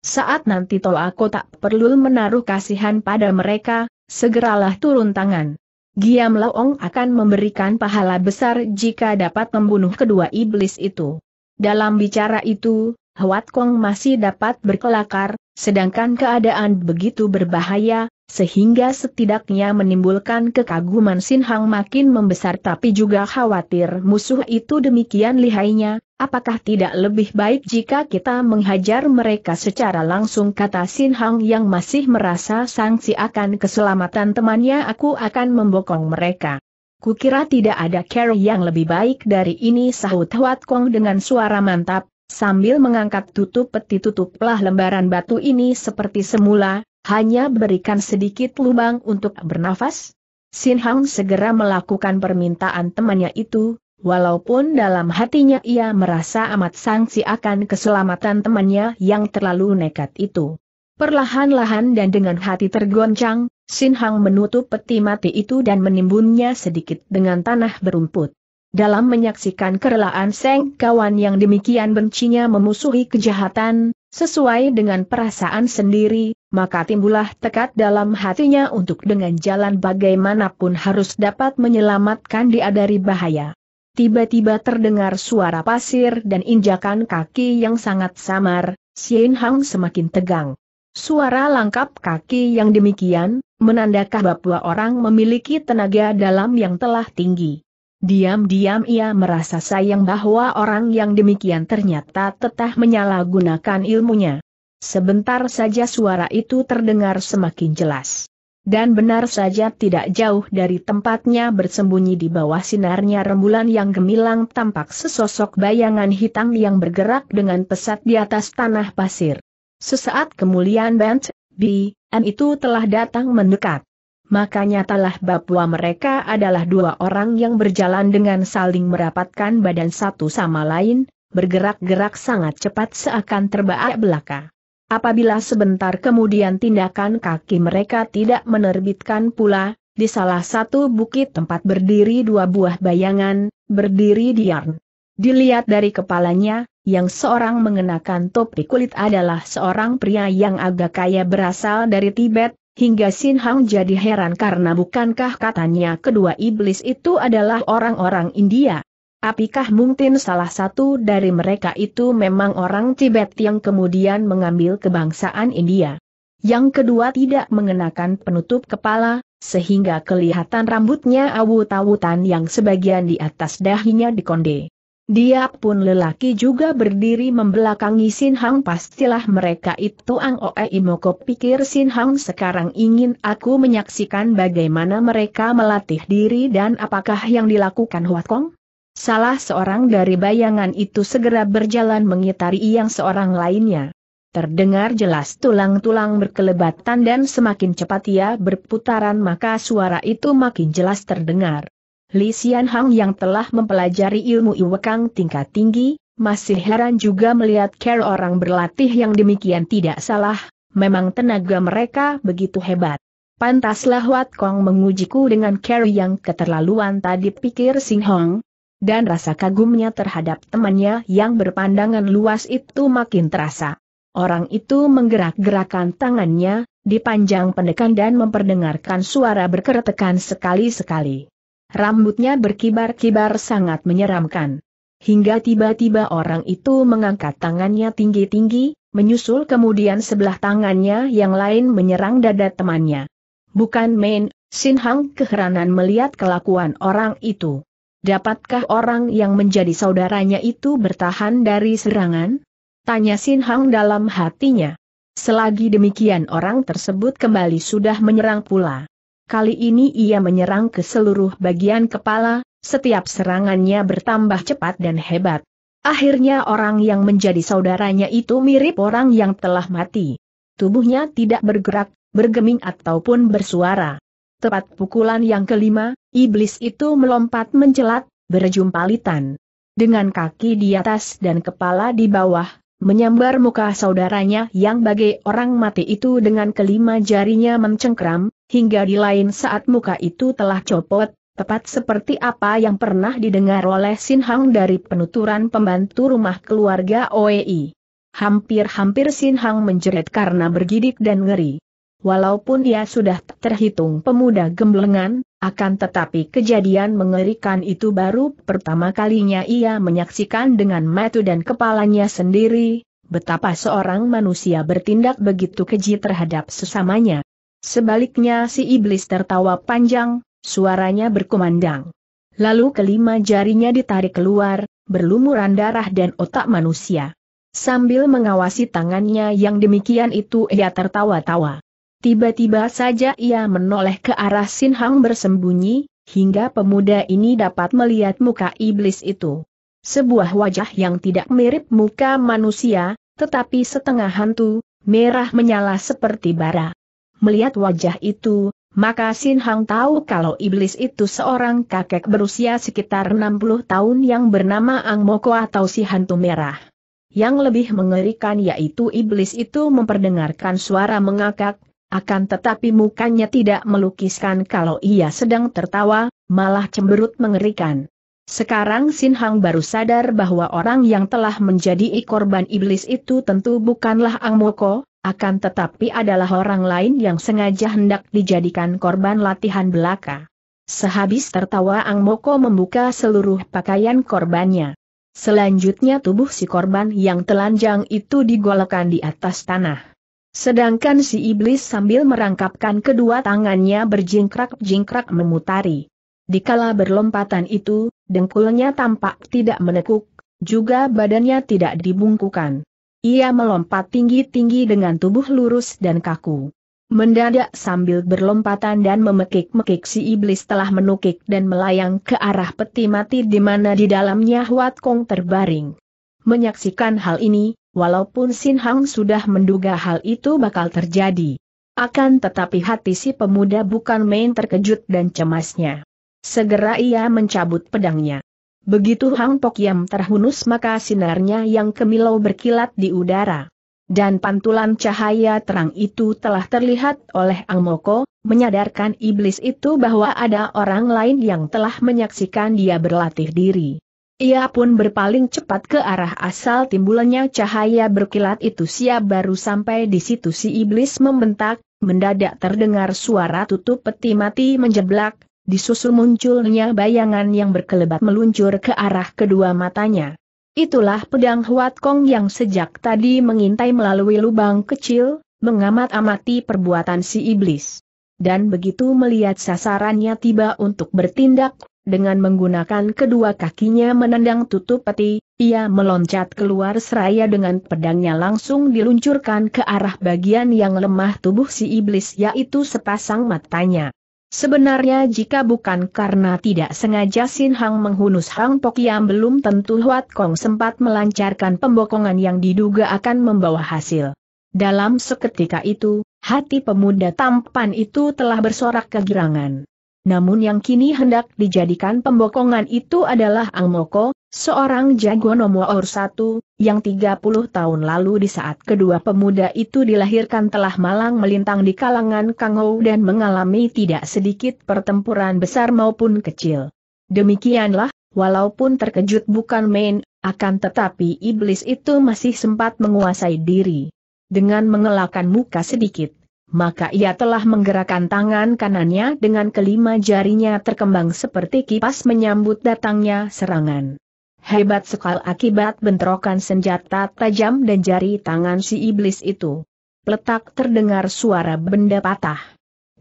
Saat nanti toh aku tak perlu menaruh kasihan pada mereka, segeralah turun tangan. Giam Laong akan memberikan pahala besar jika dapat membunuh kedua iblis itu. Dalam bicara itu, huat Kong masih dapat berkelakar, sedangkan keadaan begitu berbahaya, sehingga setidaknya menimbulkan kekaguman Sin Hang makin membesar tapi juga khawatir musuh itu demikian lihainya, Apakah tidak lebih baik jika kita menghajar mereka secara langsung kata Sin Hang yang masih merasa sanksi akan keselamatan temannya aku akan membokong mereka. Kukira tidak ada care yang lebih baik dari ini sahut Huat Kong dengan suara mantap, sambil mengangkat tutup peti tutuplah lembaran batu ini seperti semula, hanya berikan sedikit lubang untuk bernafas. Sin Hang segera melakukan permintaan temannya itu, Walaupun dalam hatinya ia merasa amat sangsi akan keselamatan temannya yang terlalu nekat itu. Perlahan-lahan dan dengan hati tergoncang, Sin Hang menutup peti mati itu dan menimbunnya sedikit dengan tanah berumput. Dalam menyaksikan kerelaan Seng kawan yang demikian bencinya memusuhi kejahatan, sesuai dengan perasaan sendiri, maka timbullah tekad dalam hatinya untuk dengan jalan bagaimanapun harus dapat menyelamatkan dia dari bahaya. Tiba-tiba terdengar suara pasir dan injakan kaki yang sangat samar, Sien Hang semakin tegang. Suara langkap kaki yang demikian, menandakan bahwa orang memiliki tenaga dalam yang telah tinggi. Diam-diam ia merasa sayang bahwa orang yang demikian ternyata tetap menyalahgunakan ilmunya. Sebentar saja suara itu terdengar semakin jelas. Dan benar saja tidak jauh dari tempatnya bersembunyi di bawah sinarnya rembulan yang gemilang tampak sesosok bayangan hitam yang bergerak dengan pesat di atas tanah pasir. Sesaat kemuliaan Bent, B, M itu telah datang mendekat. Maka nyatalah bahwa mereka adalah dua orang yang berjalan dengan saling merapatkan badan satu sama lain, bergerak-gerak sangat cepat seakan terbaak belaka. Apabila sebentar kemudian tindakan kaki mereka tidak menerbitkan pula, di salah satu bukit tempat berdiri dua buah bayangan, berdiri Diarn. Dilihat dari kepalanya, yang seorang mengenakan topi kulit adalah seorang pria yang agak kaya berasal dari Tibet, hingga Sin Hang jadi heran karena bukankah katanya kedua iblis itu adalah orang-orang India. Apakah mungkin salah satu dari mereka itu memang orang Tibet yang kemudian mengambil kebangsaan India? Yang kedua tidak mengenakan penutup kepala, sehingga kelihatan rambutnya awut-awutan yang sebagian di atas dahinya dikonde. Dia pun lelaki juga berdiri membelakangi Sin Hang pastilah mereka itu Ang Oe Imoko pikir Sin Hang sekarang ingin aku menyaksikan bagaimana mereka melatih diri dan apakah yang dilakukan Huat Kong? Salah seorang dari bayangan itu segera berjalan mengitari yang seorang lainnya. Terdengar jelas tulang-tulang berkelebatan dan semakin cepat ia berputaran maka suara itu makin jelas terdengar. Li Xian Hang yang telah mempelajari ilmu iwekang tingkat tinggi, masih heran juga melihat care orang berlatih yang demikian tidak salah, memang tenaga mereka begitu hebat. Pantaslah Wat Kong mengujiku dengan care yang keterlaluan tadi pikir Sing Hong, dan rasa kagumnya terhadap temannya yang berpandangan luas itu makin terasa. Orang itu menggerak-gerakan tangannya, dipanjang pendekan dan memperdengarkan suara berkeretekan sekali-sekali. Rambutnya berkibar-kibar sangat menyeramkan. Hingga tiba-tiba orang itu mengangkat tangannya tinggi-tinggi, menyusul kemudian sebelah tangannya yang lain menyerang dada temannya. Bukan main, Sin Hang keheranan melihat kelakuan orang itu. Dapatkah orang yang menjadi saudaranya itu bertahan dari serangan? Tanya Sin Hang dalam hatinya. Selagi demikian orang tersebut kembali sudah menyerang pula. Kali ini ia menyerang ke seluruh bagian kepala, setiap serangannya bertambah cepat dan hebat. Akhirnya orang yang menjadi saudaranya itu mirip orang yang telah mati. Tubuhnya tidak bergerak, bergeming ataupun bersuara. Tepat pukulan yang kelima, iblis itu melompat mencelat, litan, Dengan kaki di atas dan kepala di bawah, menyambar muka saudaranya yang bagai orang mati itu dengan kelima jarinya mencengkram, hingga di lain saat muka itu telah copot, tepat seperti apa yang pernah didengar oleh Sin Hang dari penuturan pembantu rumah keluarga OEI. Hampir-hampir Sin Hang menjerit karena bergidik dan ngeri. Walaupun ia sudah terhitung pemuda gemblengan, akan tetapi kejadian mengerikan itu baru pertama kalinya ia menyaksikan dengan mata dan kepalanya sendiri, betapa seorang manusia bertindak begitu keji terhadap sesamanya. Sebaliknya si iblis tertawa panjang, suaranya berkumandang. Lalu kelima jarinya ditarik keluar, berlumuran darah dan otak manusia. Sambil mengawasi tangannya yang demikian itu ia tertawa-tawa. Tiba-tiba saja ia menoleh ke arah Sin Hang bersembunyi, hingga pemuda ini dapat melihat muka iblis itu. Sebuah wajah yang tidak mirip muka manusia, tetapi setengah hantu, merah menyala seperti bara. Melihat wajah itu, maka Sin Hang tahu kalau iblis itu seorang kakek berusia sekitar 60 tahun yang bernama Ang Moko atau si hantu merah. Yang lebih mengerikan yaitu iblis itu memperdengarkan suara mengakak, akan tetapi mukanya tidak melukiskan kalau ia sedang tertawa, malah cemberut mengerikan. Sekarang Sin Hang baru sadar bahwa orang yang telah menjadi korban iblis itu tentu bukanlah Ang Moko, akan tetapi adalah orang lain yang sengaja hendak dijadikan korban latihan belaka. Sehabis tertawa Ang Moko membuka seluruh pakaian korbannya. Selanjutnya tubuh si korban yang telanjang itu digolokkan di atas tanah. Sedangkan si iblis sambil merangkapkan kedua tangannya berjingkrak-jingkrak memutari. Dikala berlompatan itu, dengkulnya tampak tidak menekuk, juga badannya tidak dibungkukan. Ia melompat tinggi-tinggi dengan tubuh lurus dan kaku. Mendadak sambil berlompatan dan memekik-mekik si iblis telah menukik dan melayang ke arah peti mati di mana di dalamnya Huat Kong terbaring. Menyaksikan hal ini, walaupun Sin Hang sudah menduga hal itu bakal terjadi. Akan tetapi hati si pemuda bukan main terkejut dan cemasnya. Segera ia mencabut pedangnya. Begitu Hang Pok terhunus maka sinarnya yang kemilau berkilat di udara. Dan pantulan cahaya terang itu telah terlihat oleh Ang Moko, menyadarkan iblis itu bahwa ada orang lain yang telah menyaksikan dia berlatih diri. Ia pun berpaling cepat ke arah asal timbulannya cahaya berkilat itu siap baru sampai di situ si iblis membentak, mendadak terdengar suara tutup peti mati menjeblak, disusul munculnya bayangan yang berkelebat meluncur ke arah kedua matanya. Itulah pedang Huat Kong yang sejak tadi mengintai melalui lubang kecil, mengamat-amati perbuatan si iblis. Dan begitu melihat sasarannya tiba untuk bertindak, dengan menggunakan kedua kakinya menendang tutup peti, ia meloncat keluar seraya dengan pedangnya langsung diluncurkan ke arah bagian yang lemah tubuh si iblis yaitu sepasang matanya. Sebenarnya jika bukan karena tidak sengaja Sin Hang menghunus Hang Pok yang belum tentu Huat Kong sempat melancarkan pembokongan yang diduga akan membawa hasil. Dalam seketika itu, hati pemuda tampan itu telah bersorak kegirangan namun yang kini hendak dijadikan pembokongan itu adalah Ang Moko, seorang jago nomor satu, yang 30 tahun lalu di saat kedua pemuda itu dilahirkan telah malang melintang di kalangan Kangou dan mengalami tidak sedikit pertempuran besar maupun kecil. Demikianlah, walaupun terkejut bukan main, akan tetapi iblis itu masih sempat menguasai diri. Dengan mengelakkan muka sedikit, maka ia telah menggerakkan tangan kanannya dengan kelima jarinya terkembang seperti kipas menyambut datangnya serangan. Hebat sekali akibat bentrokan senjata tajam dan jari tangan si iblis itu. Peletak terdengar suara benda patah.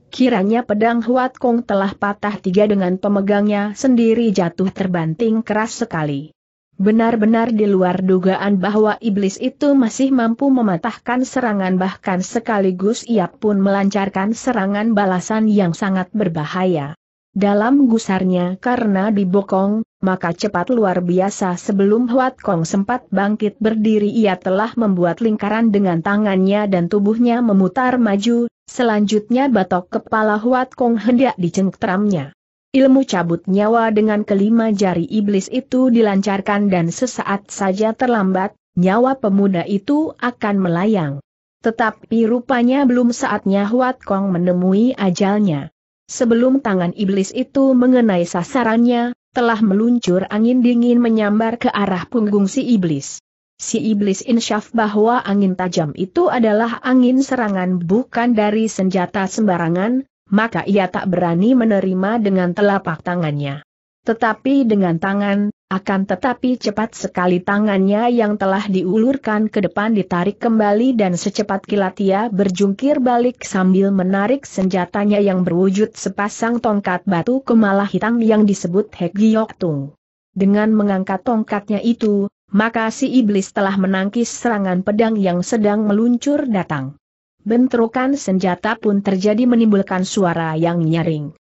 Kiranya pedang Huat Kong telah patah tiga dengan pemegangnya sendiri jatuh terbanting keras sekali. Benar-benar di luar dugaan bahwa iblis itu masih mampu mematahkan serangan bahkan sekaligus ia pun melancarkan serangan balasan yang sangat berbahaya. Dalam gusarnya karena dibokong, maka cepat luar biasa sebelum Huat Kong sempat bangkit berdiri ia telah membuat lingkaran dengan tangannya dan tubuhnya memutar maju, selanjutnya batok kepala Huat Kong hendak dicengkramnya. Ilmu cabut nyawa dengan kelima jari iblis itu dilancarkan dan sesaat saja terlambat, nyawa pemuda itu akan melayang. Tetapi rupanya belum saatnya Huat Kong menemui ajalnya. Sebelum tangan iblis itu mengenai sasarannya, telah meluncur angin dingin menyambar ke arah punggung si iblis. Si iblis insyaf bahwa angin tajam itu adalah angin serangan bukan dari senjata sembarangan, maka ia tak berani menerima dengan telapak tangannya. Tetapi dengan tangan, akan tetapi cepat sekali tangannya yang telah diulurkan ke depan ditarik kembali dan secepat kilat ia berjungkir balik sambil menarik senjatanya yang berwujud sepasang tongkat batu kemala hitam yang disebut Hek Tung. Dengan mengangkat tongkatnya itu, maka si iblis telah menangkis serangan pedang yang sedang meluncur datang. Bentrokan senjata pun terjadi menimbulkan suara yang nyaring.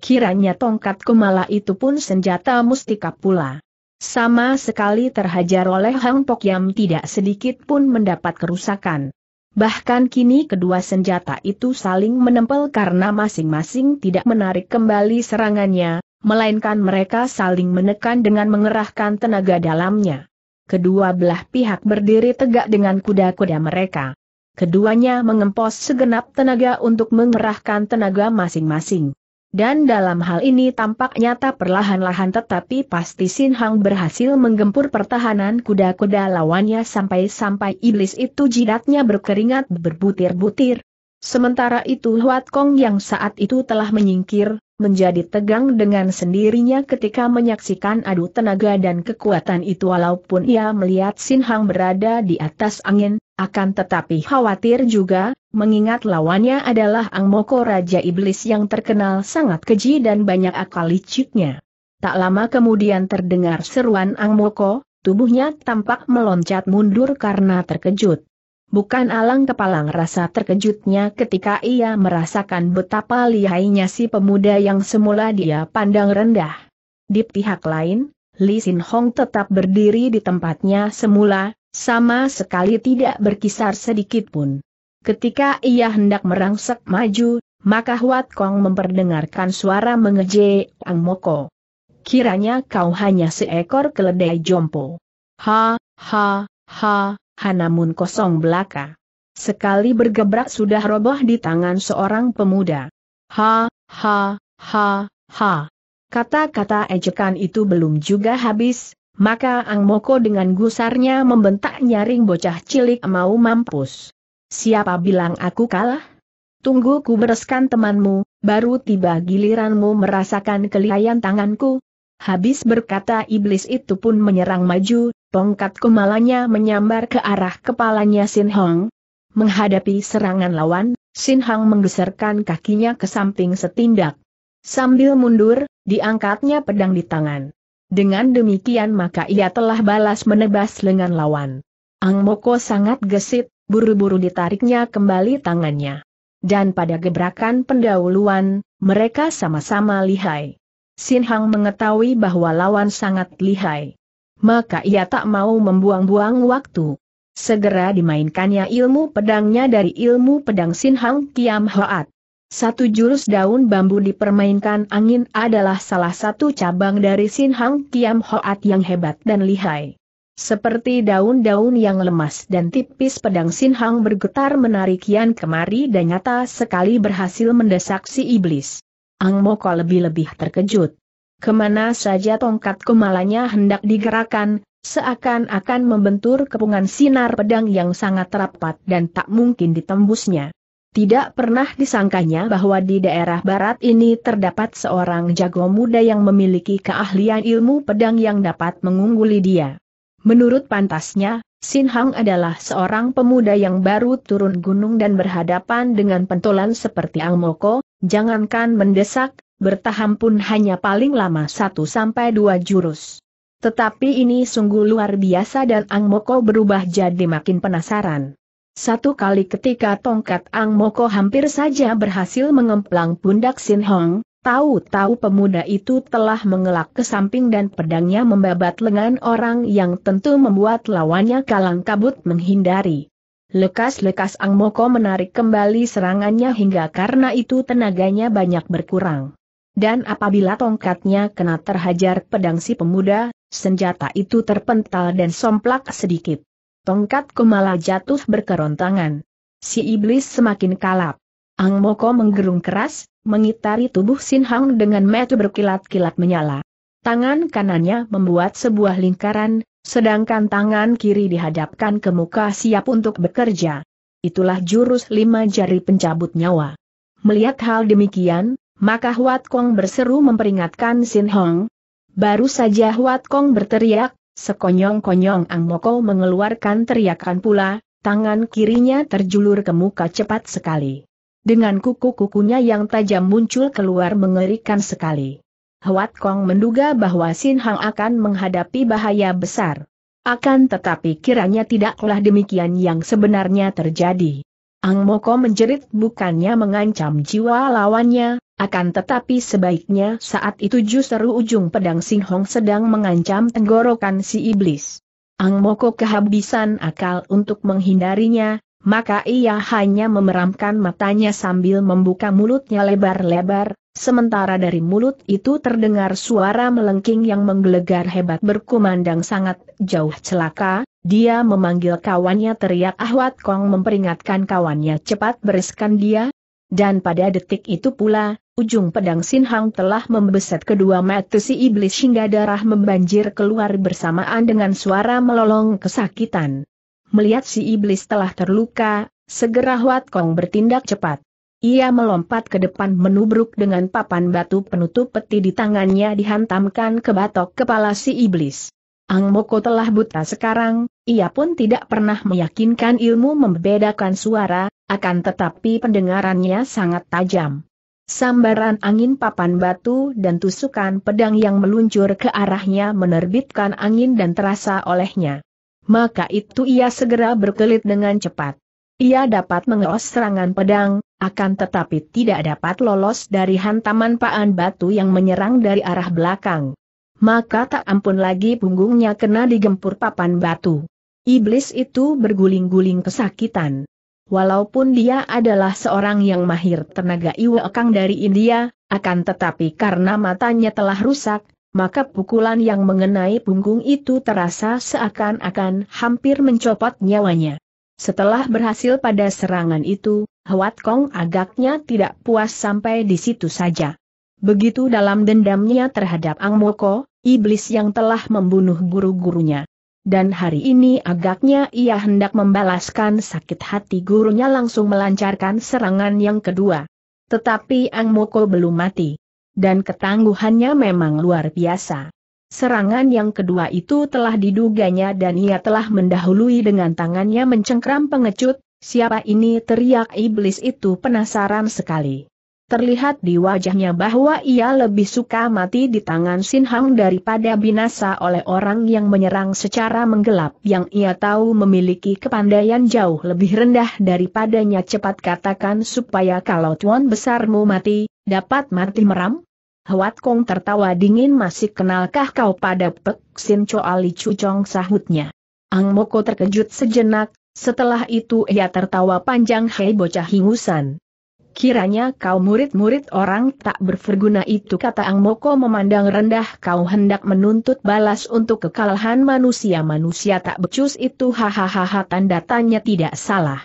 Kiranya tongkat kumala itu pun senjata mustika pula. Sama sekali terhajar oleh Hang Pok Yam tidak sedikit pun mendapat kerusakan. Bahkan kini kedua senjata itu saling menempel karena masing-masing tidak menarik kembali serangannya, melainkan mereka saling menekan dengan mengerahkan tenaga dalamnya. Kedua belah pihak berdiri tegak dengan kuda-kuda mereka keduanya mengempos segenap tenaga untuk mengerahkan tenaga masing-masing. Dan dalam hal ini tampak nyata perlahan-lahan tetapi pasti Sin Hang berhasil menggempur pertahanan kuda-kuda lawannya sampai-sampai iblis itu jidatnya berkeringat berbutir-butir. Sementara itu Huat Kong yang saat itu telah menyingkir, menjadi tegang dengan sendirinya ketika menyaksikan adu tenaga dan kekuatan itu walaupun ia melihat Sin Hang berada di atas angin, akan tetapi khawatir juga, mengingat lawannya adalah Ang Moko Raja Iblis yang terkenal sangat keji dan banyak akal liciknya. Tak lama kemudian terdengar seruan Ang Moko, tubuhnya tampak meloncat mundur karena terkejut. Bukan alang kepalang rasa terkejutnya ketika ia merasakan betapa lihainya si pemuda yang semula dia pandang rendah. Di pihak lain, Li Sin Hong tetap berdiri di tempatnya semula, sama sekali tidak berkisar sedikit pun. Ketika ia hendak merangsek maju, maka Huat Kong memperdengarkan suara mengejek Ang Moko. Kiranya kau hanya seekor keledai jompo. Ha, ha, ha, hanamun kosong belaka. Sekali bergebrak sudah roboh di tangan seorang pemuda. Ha, ha, ha, ha. Kata-kata ejekan itu belum juga habis, maka Ang Moko dengan gusarnya membentak nyaring bocah cilik mau mampus. Siapa bilang aku kalah? Tunggu ku bereskan temanmu, baru tiba giliranmu merasakan kelihayan tanganku. Habis berkata iblis itu pun menyerang maju, tongkat kemalanya menyambar ke arah kepalanya Sin Hong. Menghadapi serangan lawan, Sin Hong menggeserkan kakinya ke samping setindak. Sambil mundur, diangkatnya pedang di tangan. Dengan demikian maka ia telah balas menebas lengan lawan. Ang Moko sangat gesit, buru-buru ditariknya kembali tangannya. Dan pada gebrakan pendahuluan, mereka sama-sama lihai. Sin Hang mengetahui bahwa lawan sangat lihai. Maka ia tak mau membuang-buang waktu. Segera dimainkannya ilmu pedangnya dari ilmu pedang Sin Hang Kiam Hoat. Satu jurus daun bambu dipermainkan angin adalah salah satu cabang dari sinhang Hang Kiam Hoat yang hebat dan lihai. Seperti daun-daun yang lemas dan tipis pedang sinhang bergetar menarik Yan kemari dan nyata sekali berhasil mendesak si iblis. Ang Moko lebih-lebih terkejut. Kemana saja tongkat kemalanya hendak digerakkan, seakan-akan membentur kepungan sinar pedang yang sangat rapat dan tak mungkin ditembusnya. Tidak pernah disangkanya bahwa di daerah barat ini terdapat seorang jago muda yang memiliki keahlian ilmu pedang yang dapat mengungguli dia. Menurut pantasnya, Sin Hang adalah seorang pemuda yang baru turun gunung dan berhadapan dengan pentolan seperti Ang Moko, jangankan mendesak, bertahan pun hanya paling lama 1 dua jurus. Tetapi ini sungguh luar biasa dan Ang Moko berubah jadi makin penasaran. Satu kali ketika tongkat Ang Moko hampir saja berhasil mengemplang pundak Sin Hong, tahu-tahu pemuda itu telah mengelak ke samping dan pedangnya membabat lengan orang yang tentu membuat lawannya kalang kabut menghindari. Lekas-lekas Ang Moko menarik kembali serangannya hingga karena itu tenaganya banyak berkurang. Dan apabila tongkatnya kena terhajar pedang si pemuda, senjata itu terpental dan somplak sedikit. Tongkat malah jatuh berkerontangan. Si iblis semakin kalap. Ang Moko menggerung keras, mengitari tubuh Sin Hang dengan metu berkilat-kilat menyala. Tangan kanannya membuat sebuah lingkaran, sedangkan tangan kiri dihadapkan ke muka siap untuk bekerja. Itulah jurus lima jari pencabut nyawa. Melihat hal demikian, maka Huat Kong berseru memperingatkan Sin Hong. Baru saja Huat Kong berteriak, Sekonyong-konyong Ang Moko mengeluarkan teriakan pula, tangan kirinya terjulur ke muka cepat sekali. Dengan kuku-kukunya yang tajam muncul keluar mengerikan sekali. Huat Kong menduga bahwa Sin Hang akan menghadapi bahaya besar. Akan tetapi kiranya tidaklah demikian yang sebenarnya terjadi. Ang Moko menjerit bukannya mengancam jiwa lawannya, akan tetapi sebaiknya saat itu justru ujung pedang Sing Hong sedang mengancam tenggorokan si iblis. Ang Moko kehabisan akal untuk menghindarinya, maka ia hanya memeramkan matanya sambil membuka mulutnya lebar-lebar, sementara dari mulut itu terdengar suara melengking yang menggelegar hebat berkumandang sangat jauh celaka, dia memanggil kawannya teriak Ahwat Kong memperingatkan kawannya cepat bereskan dia, dan pada detik itu pula, ujung pedang Sin Hang telah membeset kedua mata si iblis hingga darah membanjir keluar bersamaan dengan suara melolong kesakitan. Melihat si iblis telah terluka, segera Huat Kong bertindak cepat. Ia melompat ke depan menubruk dengan papan batu penutup peti di tangannya dihantamkan ke batok kepala si iblis. Ang Moko telah buta sekarang, ia pun tidak pernah meyakinkan ilmu membedakan suara, akan tetapi pendengarannya sangat tajam. Sambaran angin papan batu dan tusukan pedang yang meluncur ke arahnya menerbitkan angin dan terasa olehnya. Maka itu ia segera berkelit dengan cepat. Ia dapat mengeos serangan pedang, akan tetapi tidak dapat lolos dari hantaman paan batu yang menyerang dari arah belakang maka tak ampun lagi punggungnya kena digempur papan batu. Iblis itu berguling-guling kesakitan. Walaupun dia adalah seorang yang mahir tenaga iwakang dari India, akan tetapi karena matanya telah rusak, maka pukulan yang mengenai punggung itu terasa seakan-akan hampir mencopot nyawanya. Setelah berhasil pada serangan itu, Hwat Kong agaknya tidak puas sampai di situ saja. Begitu dalam dendamnya terhadap Ang Moko, Iblis yang telah membunuh guru-gurunya. Dan hari ini agaknya ia hendak membalaskan sakit hati gurunya langsung melancarkan serangan yang kedua. Tetapi Ang Moko belum mati. Dan ketangguhannya memang luar biasa. Serangan yang kedua itu telah diduganya dan ia telah mendahului dengan tangannya mencengkram pengecut, siapa ini teriak iblis itu penasaran sekali. Terlihat di wajahnya bahwa ia lebih suka mati di tangan Sin Hang daripada binasa oleh orang yang menyerang secara menggelap yang ia tahu memiliki kepandaian jauh lebih rendah daripadanya cepat katakan supaya kalau tuan besarmu mati, dapat mati meram? Huat Kong tertawa dingin masih kenalkah kau pada Pek Sin Choa Li Chu Chong sahutnya. Ang Moko terkejut sejenak, setelah itu ia tertawa panjang hei bocah hingusan. Kiranya kau murid-murid orang tak berverguna itu kata Ang Moko memandang rendah kau hendak menuntut balas untuk kekalahan manusia-manusia tak becus itu hahaha tanda tanya tidak salah.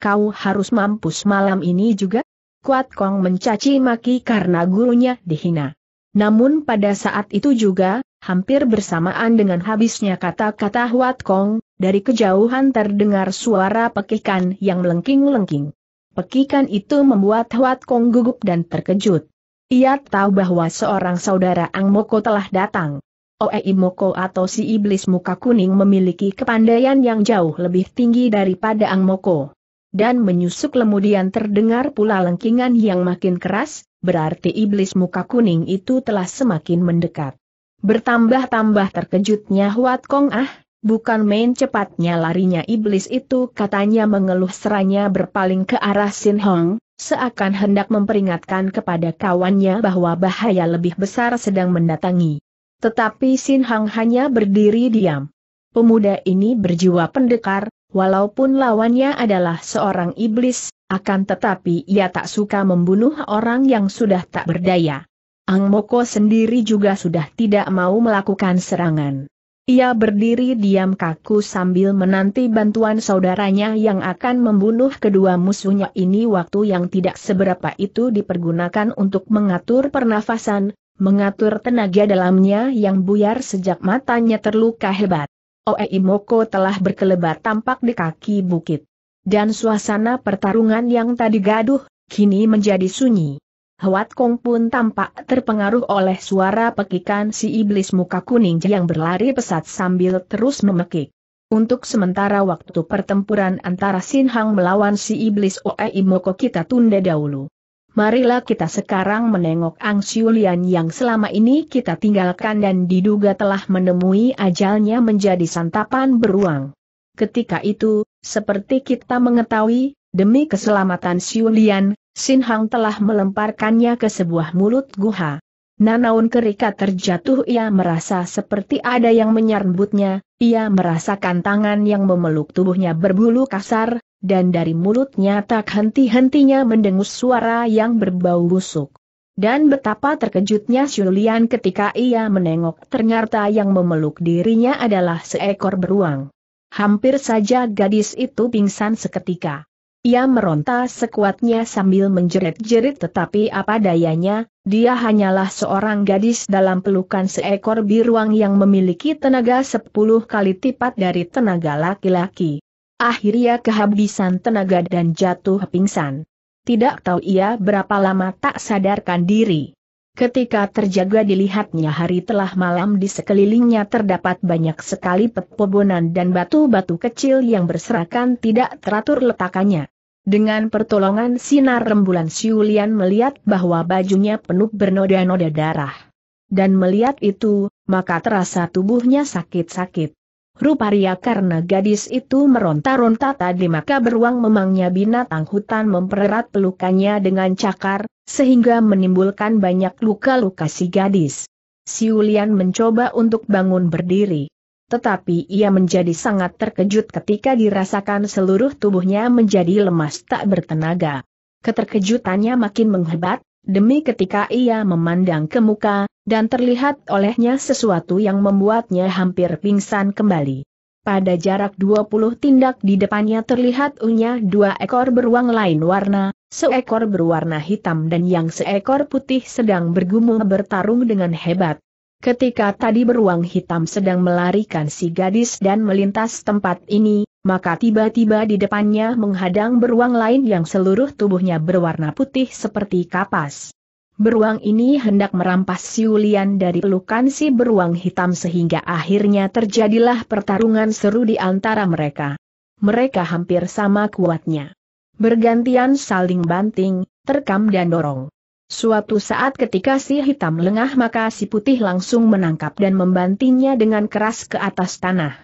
Kau harus mampus malam ini juga? Kuat Kong mencaci maki karena gurunya dihina. Namun pada saat itu juga, hampir bersamaan dengan habisnya kata-kata Huat Kong, dari kejauhan terdengar suara pekikan yang melengking-lengking. Pekikan itu membuat Huat Kong gugup dan terkejut. Ia tahu bahwa seorang saudara Ang Moko telah datang. Oei Moko atau si iblis muka kuning memiliki kepandaian yang jauh lebih tinggi daripada Ang Moko. Dan menyusuk kemudian terdengar pula lengkingan yang makin keras, berarti iblis muka kuning itu telah semakin mendekat. Bertambah-tambah terkejutnya Huat Kong ah, Bukan main cepatnya larinya iblis itu katanya mengeluh seranya berpaling ke arah Sin Hong, seakan hendak memperingatkan kepada kawannya bahwa bahaya lebih besar sedang mendatangi. Tetapi Sin Hong hanya berdiri diam. Pemuda ini berjiwa pendekar, walaupun lawannya adalah seorang iblis, akan tetapi ia tak suka membunuh orang yang sudah tak berdaya. Ang Moko sendiri juga sudah tidak mau melakukan serangan. Ia berdiri diam kaku sambil menanti bantuan saudaranya yang akan membunuh kedua musuhnya ini waktu yang tidak seberapa itu dipergunakan untuk mengatur pernafasan, mengatur tenaga dalamnya yang buyar sejak matanya terluka hebat. Oei Moko telah berkelebat tampak di kaki bukit. Dan suasana pertarungan yang tadi gaduh, kini menjadi sunyi. Hwat Kong pun tampak terpengaruh oleh suara pekikan si iblis muka kuning yang berlari pesat sambil terus memekik. Untuk sementara waktu pertempuran antara Sin Hang melawan si iblis Oe Imoko kita tunda dahulu. Marilah kita sekarang menengok Ang Siulian yang selama ini kita tinggalkan dan diduga telah menemui ajalnya menjadi santapan beruang. Ketika itu, seperti kita mengetahui, demi keselamatan Siulian, Sin Hang telah melemparkannya ke sebuah mulut guha. Nanaun kerika terjatuh ia merasa seperti ada yang menyerembutnya, ia merasakan tangan yang memeluk tubuhnya berbulu kasar, dan dari mulutnya tak henti-hentinya mendengus suara yang berbau busuk. Dan betapa terkejutnya Julian ketika ia menengok ternyata yang memeluk dirinya adalah seekor beruang. Hampir saja gadis itu pingsan seketika. Ia meronta sekuatnya sambil menjerit-jerit tetapi apa dayanya, dia hanyalah seorang gadis dalam pelukan seekor biruang yang memiliki tenaga sepuluh kali tipat dari tenaga laki-laki. Akhirnya kehabisan tenaga dan jatuh pingsan. Tidak tahu ia berapa lama tak sadarkan diri. Ketika terjaga dilihatnya hari telah malam di sekelilingnya terdapat banyak sekali pepobonan dan batu-batu kecil yang berserakan tidak teratur letakannya. Dengan pertolongan sinar rembulan Siulian melihat bahwa bajunya penuh bernoda-noda darah. Dan melihat itu, maka terasa tubuhnya sakit-sakit. Ruparia karena gadis itu meronta-ronta tadi maka beruang memangnya binatang hutan mempererat pelukannya dengan cakar, sehingga menimbulkan banyak luka-luka si gadis. Siulian mencoba untuk bangun berdiri tetapi ia menjadi sangat terkejut ketika dirasakan seluruh tubuhnya menjadi lemas tak bertenaga. Keterkejutannya makin menghebat, demi ketika ia memandang ke muka, dan terlihat olehnya sesuatu yang membuatnya hampir pingsan kembali. Pada jarak 20 tindak di depannya terlihat unya dua ekor beruang lain warna, seekor berwarna hitam dan yang seekor putih sedang bergumul bertarung dengan hebat. Ketika tadi beruang hitam sedang melarikan si gadis dan melintas tempat ini, maka tiba-tiba di depannya menghadang beruang lain yang seluruh tubuhnya berwarna putih seperti kapas. Beruang ini hendak merampas siulian dari pelukan si beruang hitam sehingga akhirnya terjadilah pertarungan seru di antara mereka. Mereka hampir sama kuatnya. Bergantian saling banting, terkam dan dorong. Suatu saat ketika si hitam lengah maka si putih langsung menangkap dan membantingnya dengan keras ke atas tanah.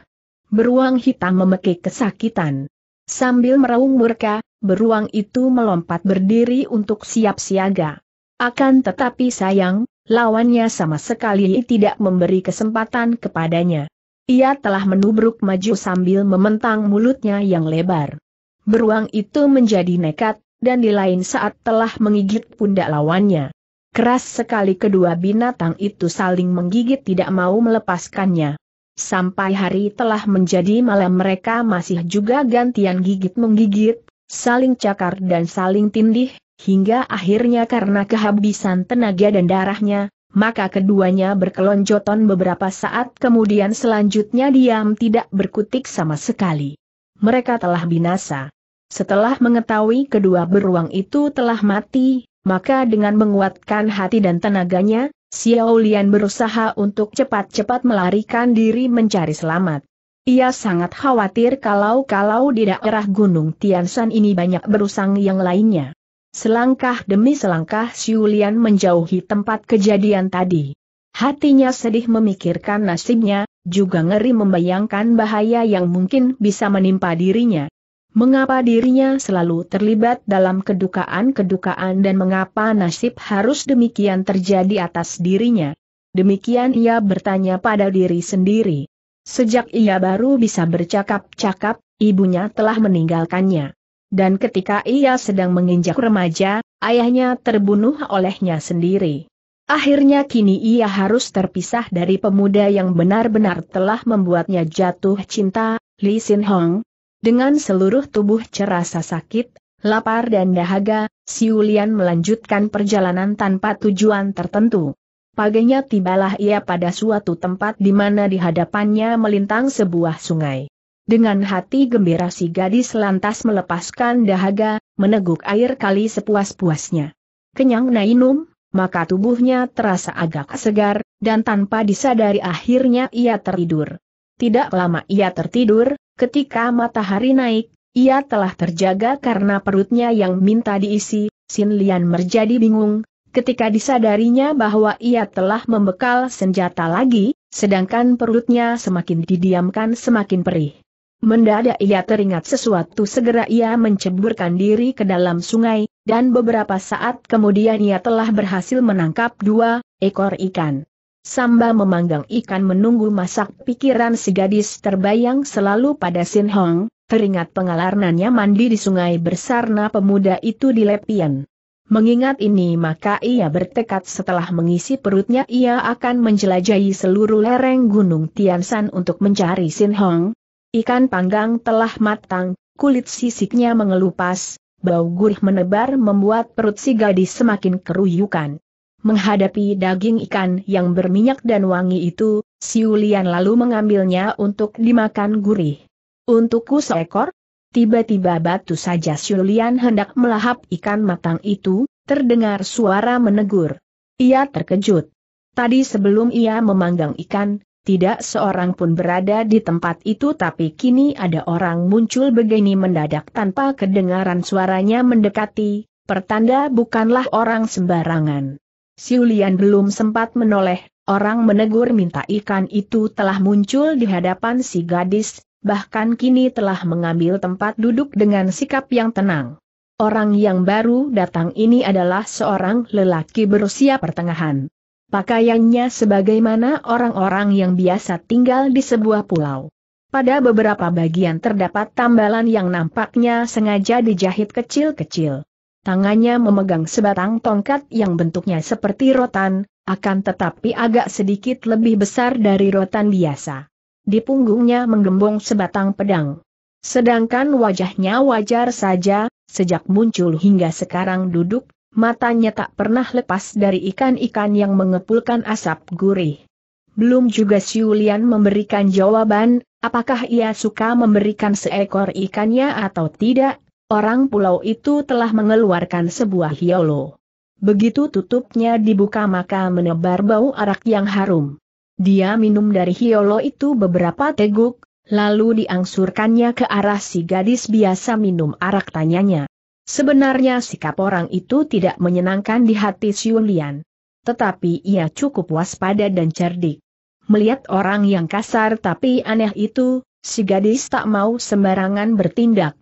Beruang hitam memekik kesakitan. Sambil meraung murka, beruang itu melompat berdiri untuk siap siaga. Akan tetapi sayang, lawannya sama sekali tidak memberi kesempatan kepadanya. Ia telah menubruk maju sambil mementang mulutnya yang lebar. Beruang itu menjadi nekat, dan di lain saat telah menggigit pundak lawannya. Keras sekali kedua binatang itu saling menggigit tidak mau melepaskannya. Sampai hari telah menjadi malam mereka masih juga gantian gigit menggigit, saling cakar dan saling tindih, hingga akhirnya karena kehabisan tenaga dan darahnya, maka keduanya berkelonjotan beberapa saat kemudian selanjutnya diam tidak berkutik sama sekali. Mereka telah binasa. Setelah mengetahui kedua beruang itu telah mati, maka dengan menguatkan hati dan tenaganya, Xiao Lian berusaha untuk cepat-cepat melarikan diri mencari selamat. Ia sangat khawatir kalau-kalau di daerah Gunung Tiansan ini banyak berusang yang lainnya. Selangkah demi selangkah Xiao Lian menjauhi tempat kejadian tadi. Hatinya sedih memikirkan nasibnya, juga ngeri membayangkan bahaya yang mungkin bisa menimpa dirinya. Mengapa dirinya selalu terlibat dalam kedukaan-kedukaan dan mengapa nasib harus demikian terjadi atas dirinya? Demikian ia bertanya pada diri sendiri. Sejak ia baru bisa bercakap-cakap, ibunya telah meninggalkannya. Dan ketika ia sedang menginjak remaja, ayahnya terbunuh olehnya sendiri. Akhirnya kini ia harus terpisah dari pemuda yang benar-benar telah membuatnya jatuh cinta, Li Sin Hong, dengan seluruh tubuh cerasa sakit, lapar dan dahaga, Siulian melanjutkan perjalanan tanpa tujuan tertentu. Paginya tibalah ia pada suatu tempat di mana di hadapannya melintang sebuah sungai. Dengan hati gembira si gadis lantas melepaskan dahaga, meneguk air kali sepuas-puasnya. Kenyang nainum, maka tubuhnya terasa agak segar, dan tanpa disadari akhirnya ia tertidur. Tidak lama ia tertidur, Ketika matahari naik, ia telah terjaga karena perutnya yang minta diisi, Sin Lian menjadi bingung, ketika disadarinya bahwa ia telah membekal senjata lagi, sedangkan perutnya semakin didiamkan semakin perih. Mendadak ia teringat sesuatu segera ia menceburkan diri ke dalam sungai, dan beberapa saat kemudian ia telah berhasil menangkap dua ekor ikan. Samba memanggang ikan menunggu masak pikiran si gadis terbayang selalu pada Sin Hong, teringat pengalarnannya mandi di sungai bersarna pemuda itu di Lepian. Mengingat ini maka ia bertekad setelah mengisi perutnya ia akan menjelajahi seluruh lereng gunung Tiansan untuk mencari Sin Hong. Ikan panggang telah matang, kulit sisiknya mengelupas, bau gurih menebar membuat perut si gadis semakin keruyukan. Menghadapi daging ikan yang berminyak dan wangi itu, Siulian lalu mengambilnya untuk dimakan gurih. Untukku seekor? Tiba-tiba batu saja Siulian hendak melahap ikan matang itu, terdengar suara menegur. Ia terkejut. Tadi sebelum ia memanggang ikan, tidak seorang pun berada di tempat itu tapi kini ada orang muncul begini mendadak tanpa kedengaran suaranya mendekati, pertanda bukanlah orang sembarangan. Siulian belum sempat menoleh, orang menegur minta ikan itu telah muncul di hadapan si gadis, bahkan kini telah mengambil tempat duduk dengan sikap yang tenang. Orang yang baru datang ini adalah seorang lelaki berusia pertengahan. Pakaiannya sebagaimana orang-orang yang biasa tinggal di sebuah pulau. Pada beberapa bagian terdapat tambalan yang nampaknya sengaja dijahit kecil-kecil tangannya memegang sebatang tongkat yang bentuknya seperti rotan, akan tetapi agak sedikit lebih besar dari rotan biasa. Di punggungnya menggembung sebatang pedang. Sedangkan wajahnya wajar saja, sejak muncul hingga sekarang duduk, matanya tak pernah lepas dari ikan-ikan yang mengepulkan asap gurih. Belum juga Siulian memberikan jawaban, apakah ia suka memberikan seekor ikannya atau tidak, Orang pulau itu telah mengeluarkan sebuah hiolo. Begitu tutupnya dibuka maka menebar bau arak yang harum. Dia minum dari hiolo itu beberapa teguk, lalu diangsurkannya ke arah si gadis biasa minum arak tanyanya. Sebenarnya sikap orang itu tidak menyenangkan di hati Siulian. Tetapi ia cukup waspada dan cerdik. Melihat orang yang kasar tapi aneh itu, si gadis tak mau sembarangan bertindak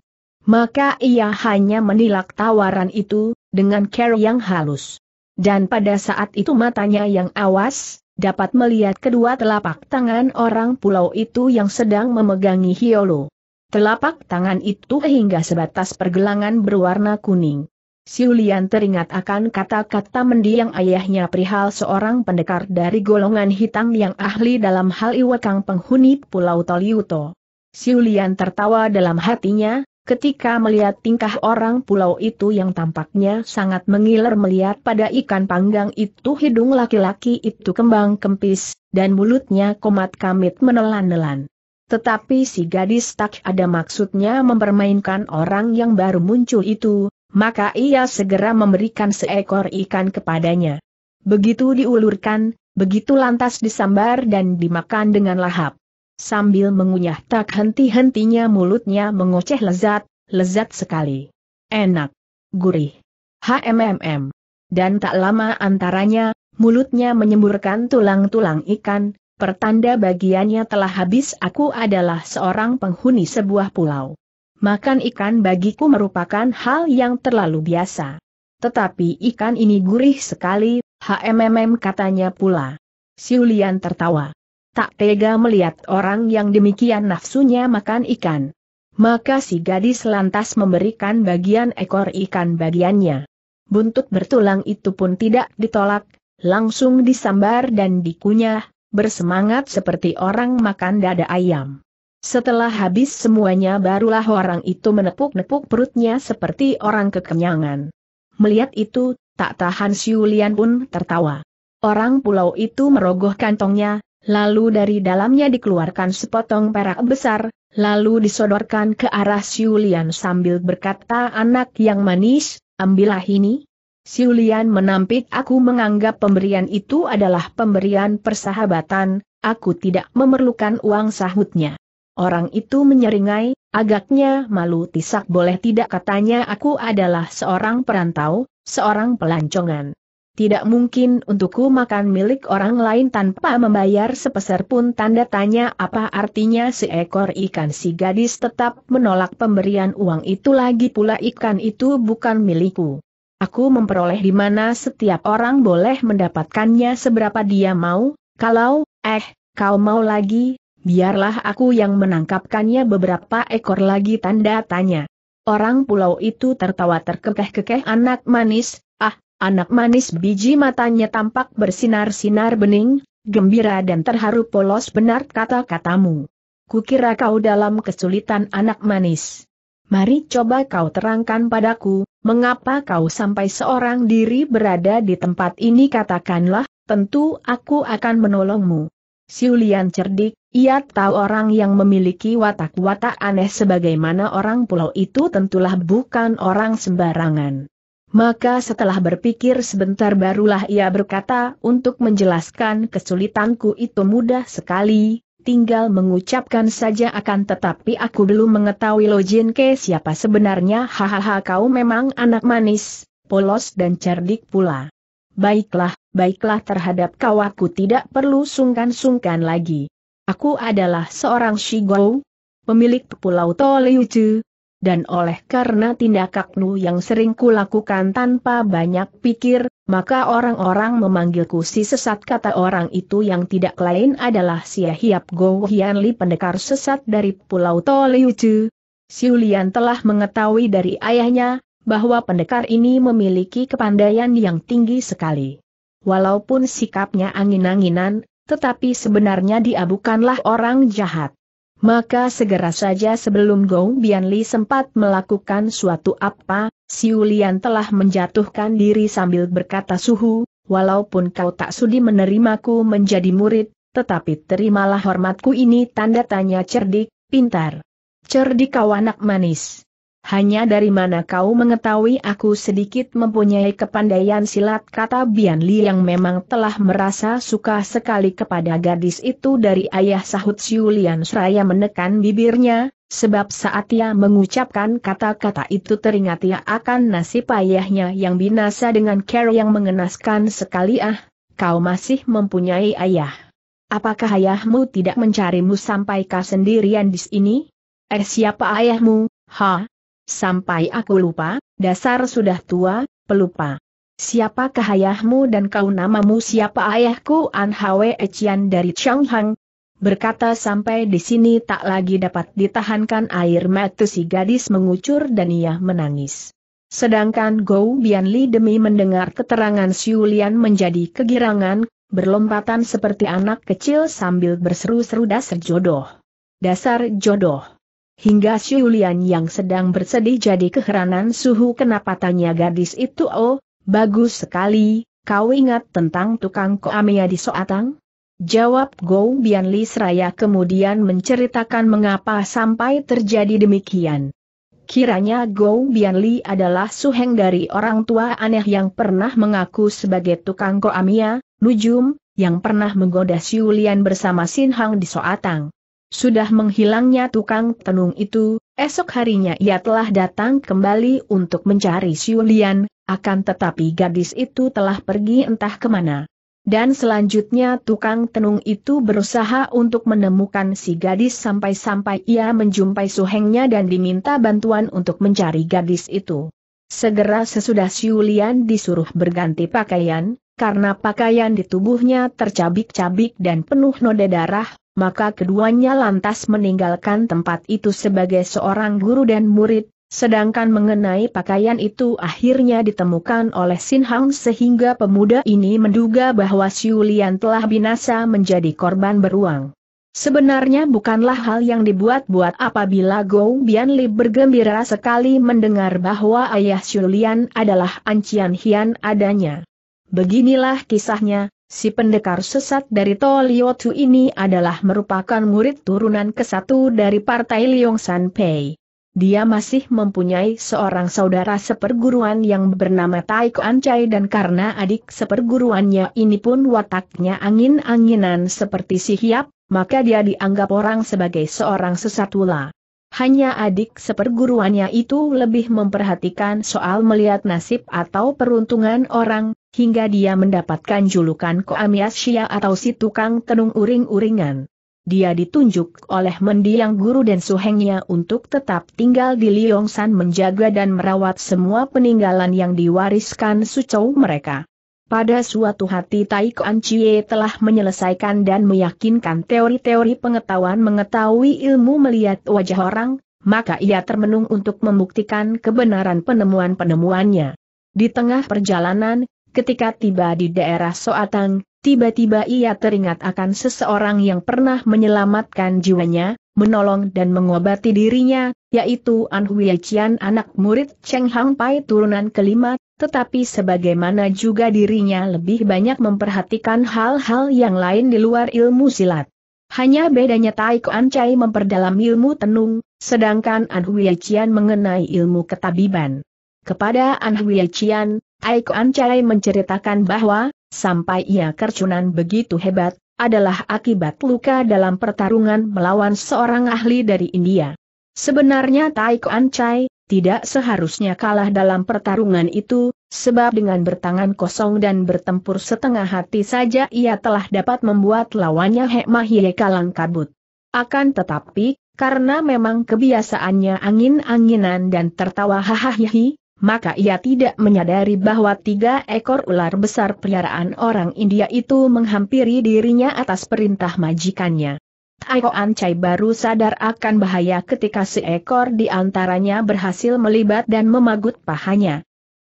maka ia hanya menilak tawaran itu, dengan care yang halus. Dan pada saat itu matanya yang awas, dapat melihat kedua telapak tangan orang pulau itu yang sedang memegangi Hiolo. Telapak tangan itu hingga sebatas pergelangan berwarna kuning. Siulian teringat akan kata-kata mendiang ayahnya perihal seorang pendekar dari golongan hitam yang ahli dalam hal iwakang penghuni Pulau Toliuto. Siulian tertawa dalam hatinya, Ketika melihat tingkah orang pulau itu yang tampaknya sangat mengiler melihat pada ikan panggang itu hidung laki-laki itu kembang kempis, dan mulutnya komat kamit menelan-nelan. Tetapi si gadis tak ada maksudnya mempermainkan orang yang baru muncul itu, maka ia segera memberikan seekor ikan kepadanya. Begitu diulurkan, begitu lantas disambar dan dimakan dengan lahap sambil mengunyah tak henti-hentinya mulutnya mengoceh lezat, lezat sekali. Enak. Gurih. HMMM. Dan tak lama antaranya, mulutnya menyemburkan tulang-tulang ikan, pertanda bagiannya telah habis aku adalah seorang penghuni sebuah pulau. Makan ikan bagiku merupakan hal yang terlalu biasa. Tetapi ikan ini gurih sekali, HMMM katanya pula. Siulian tertawa tak tega melihat orang yang demikian nafsunya makan ikan. Maka si gadis lantas memberikan bagian ekor ikan bagiannya. Buntut bertulang itu pun tidak ditolak, langsung disambar dan dikunyah, bersemangat seperti orang makan dada ayam. Setelah habis semuanya barulah orang itu menepuk-nepuk perutnya seperti orang kekenyangan. Melihat itu, tak tahan Siulian pun tertawa. Orang pulau itu merogoh kantongnya, Lalu dari dalamnya dikeluarkan sepotong perak besar, lalu disodorkan ke arah Siulian sambil berkata anak yang manis, ambillah ini. Siulian menampik aku menganggap pemberian itu adalah pemberian persahabatan, aku tidak memerlukan uang sahutnya. Orang itu menyeringai, agaknya malu tisak boleh tidak katanya aku adalah seorang perantau, seorang pelancongan. Tidak mungkin untukku makan milik orang lain tanpa membayar sepeser pun tanda tanya apa artinya seekor ikan si gadis tetap menolak pemberian uang itu lagi pula ikan itu bukan milikku. Aku memperoleh di mana setiap orang boleh mendapatkannya seberapa dia mau, kalau, eh, kau mau lagi, biarlah aku yang menangkapkannya beberapa ekor lagi tanda tanya. Orang pulau itu tertawa terkekeh-kekeh anak manis, ah, Anak manis biji matanya tampak bersinar-sinar bening, gembira dan terharu polos benar kata-katamu. Kukira kau dalam kesulitan anak manis. Mari coba kau terangkan padaku, mengapa kau sampai seorang diri berada di tempat ini katakanlah, tentu aku akan menolongmu. Siulian cerdik, ia tahu orang yang memiliki watak-watak aneh sebagaimana orang pulau itu tentulah bukan orang sembarangan. Maka setelah berpikir sebentar barulah ia berkata untuk menjelaskan kesulitanku itu mudah sekali, tinggal mengucapkan saja akan tetapi aku belum mengetahui Jin ke siapa sebenarnya hahaha kau memang anak manis, polos dan cerdik pula. Baiklah, baiklah terhadap kau aku tidak perlu sungkan-sungkan lagi. Aku adalah seorang Shigou, pemilik Pulau Toliucu, dan oleh karena tindak tindakaknu yang sering kulakukan tanpa banyak pikir, maka orang-orang memanggilku si sesat kata orang itu yang tidak lain adalah si Hiap Go Hian Li pendekar sesat dari Pulau Toliucu. Siulian telah mengetahui dari ayahnya, bahwa pendekar ini memiliki kepandaian yang tinggi sekali. Walaupun sikapnya angin-anginan, tetapi sebenarnya dia bukanlah orang jahat. Maka segera saja sebelum Gong Bianli sempat melakukan suatu apa, Si Lian telah menjatuhkan diri sambil berkata suhu, walaupun kau tak sudi menerimaku menjadi murid, tetapi terimalah hormatku ini tanda tanya cerdik, pintar. Cerdik kau anak manis. Hanya dari mana kau mengetahui aku sedikit mempunyai kepandaian silat kata Bian Li yang memang telah merasa suka sekali kepada gadis itu dari ayah sahut Siulian Seraya menekan bibirnya, sebab saat ia mengucapkan kata-kata itu teringat ia akan nasib ayahnya yang binasa dengan care yang mengenaskan sekali ah, kau masih mempunyai ayah. Apakah ayahmu tidak mencarimu sampai kau sendirian di sini? Eh siapa ayahmu, ha? Sampai aku lupa, dasar sudah tua, pelupa. Siapakah ayahmu dan kau namamu siapa ayahku An Hwe Echian dari Changhang? Berkata sampai di sini tak lagi dapat ditahankan air mata si gadis mengucur dan ia menangis. Sedangkan Gou Bianli demi mendengar keterangan Lian menjadi kegirangan, berlompatan seperti anak kecil sambil berseru-seru dasar jodoh. Dasar jodoh hingga Siulian yang sedang bersedih jadi keheranan suhu kenapa tanya gadis itu oh, bagus sekali, kau ingat tentang tukang koamea di Soatang? Jawab Gou Bianli Seraya kemudian menceritakan mengapa sampai terjadi demikian. Kiranya Gou Bianli adalah suheng dari orang tua aneh yang pernah mengaku sebagai tukang koamia, Nujum, yang pernah menggoda Siulian bersama Sin Hang di Soatang. Sudah menghilangnya tukang tenung itu, esok harinya ia telah datang kembali untuk mencari Siulian, akan tetapi gadis itu telah pergi entah kemana. Dan selanjutnya tukang tenung itu berusaha untuk menemukan si gadis sampai-sampai ia menjumpai suhengnya dan diminta bantuan untuk mencari gadis itu. Segera sesudah Siulian disuruh berganti pakaian, karena pakaian di tubuhnya tercabik-cabik dan penuh noda darah, maka keduanya lantas meninggalkan tempat itu sebagai seorang guru dan murid, sedangkan mengenai pakaian itu akhirnya ditemukan oleh Sin Hang sehingga pemuda ini menduga bahwa Siulian telah binasa menjadi korban beruang. Sebenarnya bukanlah hal yang dibuat-buat apabila Gou Bianli bergembira sekali mendengar bahwa ayah Siulian adalah Ancian Hian adanya. Beginilah kisahnya, si pendekar sesat dari Liotu ini adalah merupakan murid turunan ke kesatu dari partai Liong San Pei. Dia masih mempunyai seorang saudara seperguruan yang bernama Taik Ancai dan karena adik seperguruannya ini pun wataknya angin-anginan seperti si Hiap, maka dia dianggap orang sebagai seorang sesat pula. Hanya adik seperguruannya itu lebih memperhatikan soal melihat nasib atau peruntungan orang, hingga dia mendapatkan julukan Koamiasia atau si tukang tenung uring-uringan. Dia ditunjuk oleh mendiang guru dan suhengnya untuk tetap tinggal di Liongsan menjaga dan merawat semua peninggalan yang diwariskan sucau mereka. Pada suatu hati Tai Kuan Chie telah menyelesaikan dan meyakinkan teori-teori pengetahuan mengetahui ilmu melihat wajah orang, maka ia termenung untuk membuktikan kebenaran penemuan-penemuannya. Di tengah perjalanan, Ketika tiba di daerah Soatang, tiba-tiba ia teringat akan seseorang yang pernah menyelamatkan jiwanya, menolong dan mengobati dirinya, yaitu An Huiqian anak murid Cheng Hang Pai turunan kelima, tetapi sebagaimana juga dirinya lebih banyak memperhatikan hal-hal yang lain di luar ilmu silat. Hanya bedanya Tai Kuan Chai memperdalam ilmu tenung, sedangkan An Huiqian mengenai ilmu ketabiban. Kepada An Huiqian, Aiko Ancai menceritakan bahwa, sampai ia kercunan begitu hebat, adalah akibat luka dalam pertarungan melawan seorang ahli dari India. Sebenarnya Taiko Ancai, tidak seharusnya kalah dalam pertarungan itu, sebab dengan bertangan kosong dan bertempur setengah hati saja ia telah dapat membuat lawannya Hekmahie kalang kabut. Akan tetapi, karena memang kebiasaannya angin-anginan dan tertawa hahahihi, maka ia tidak menyadari bahwa tiga ekor ular besar peliharaan orang India itu menghampiri dirinya atas perintah majikannya. Taiko Ancai baru sadar akan bahaya ketika seekor di antaranya berhasil melibat dan memagut pahanya.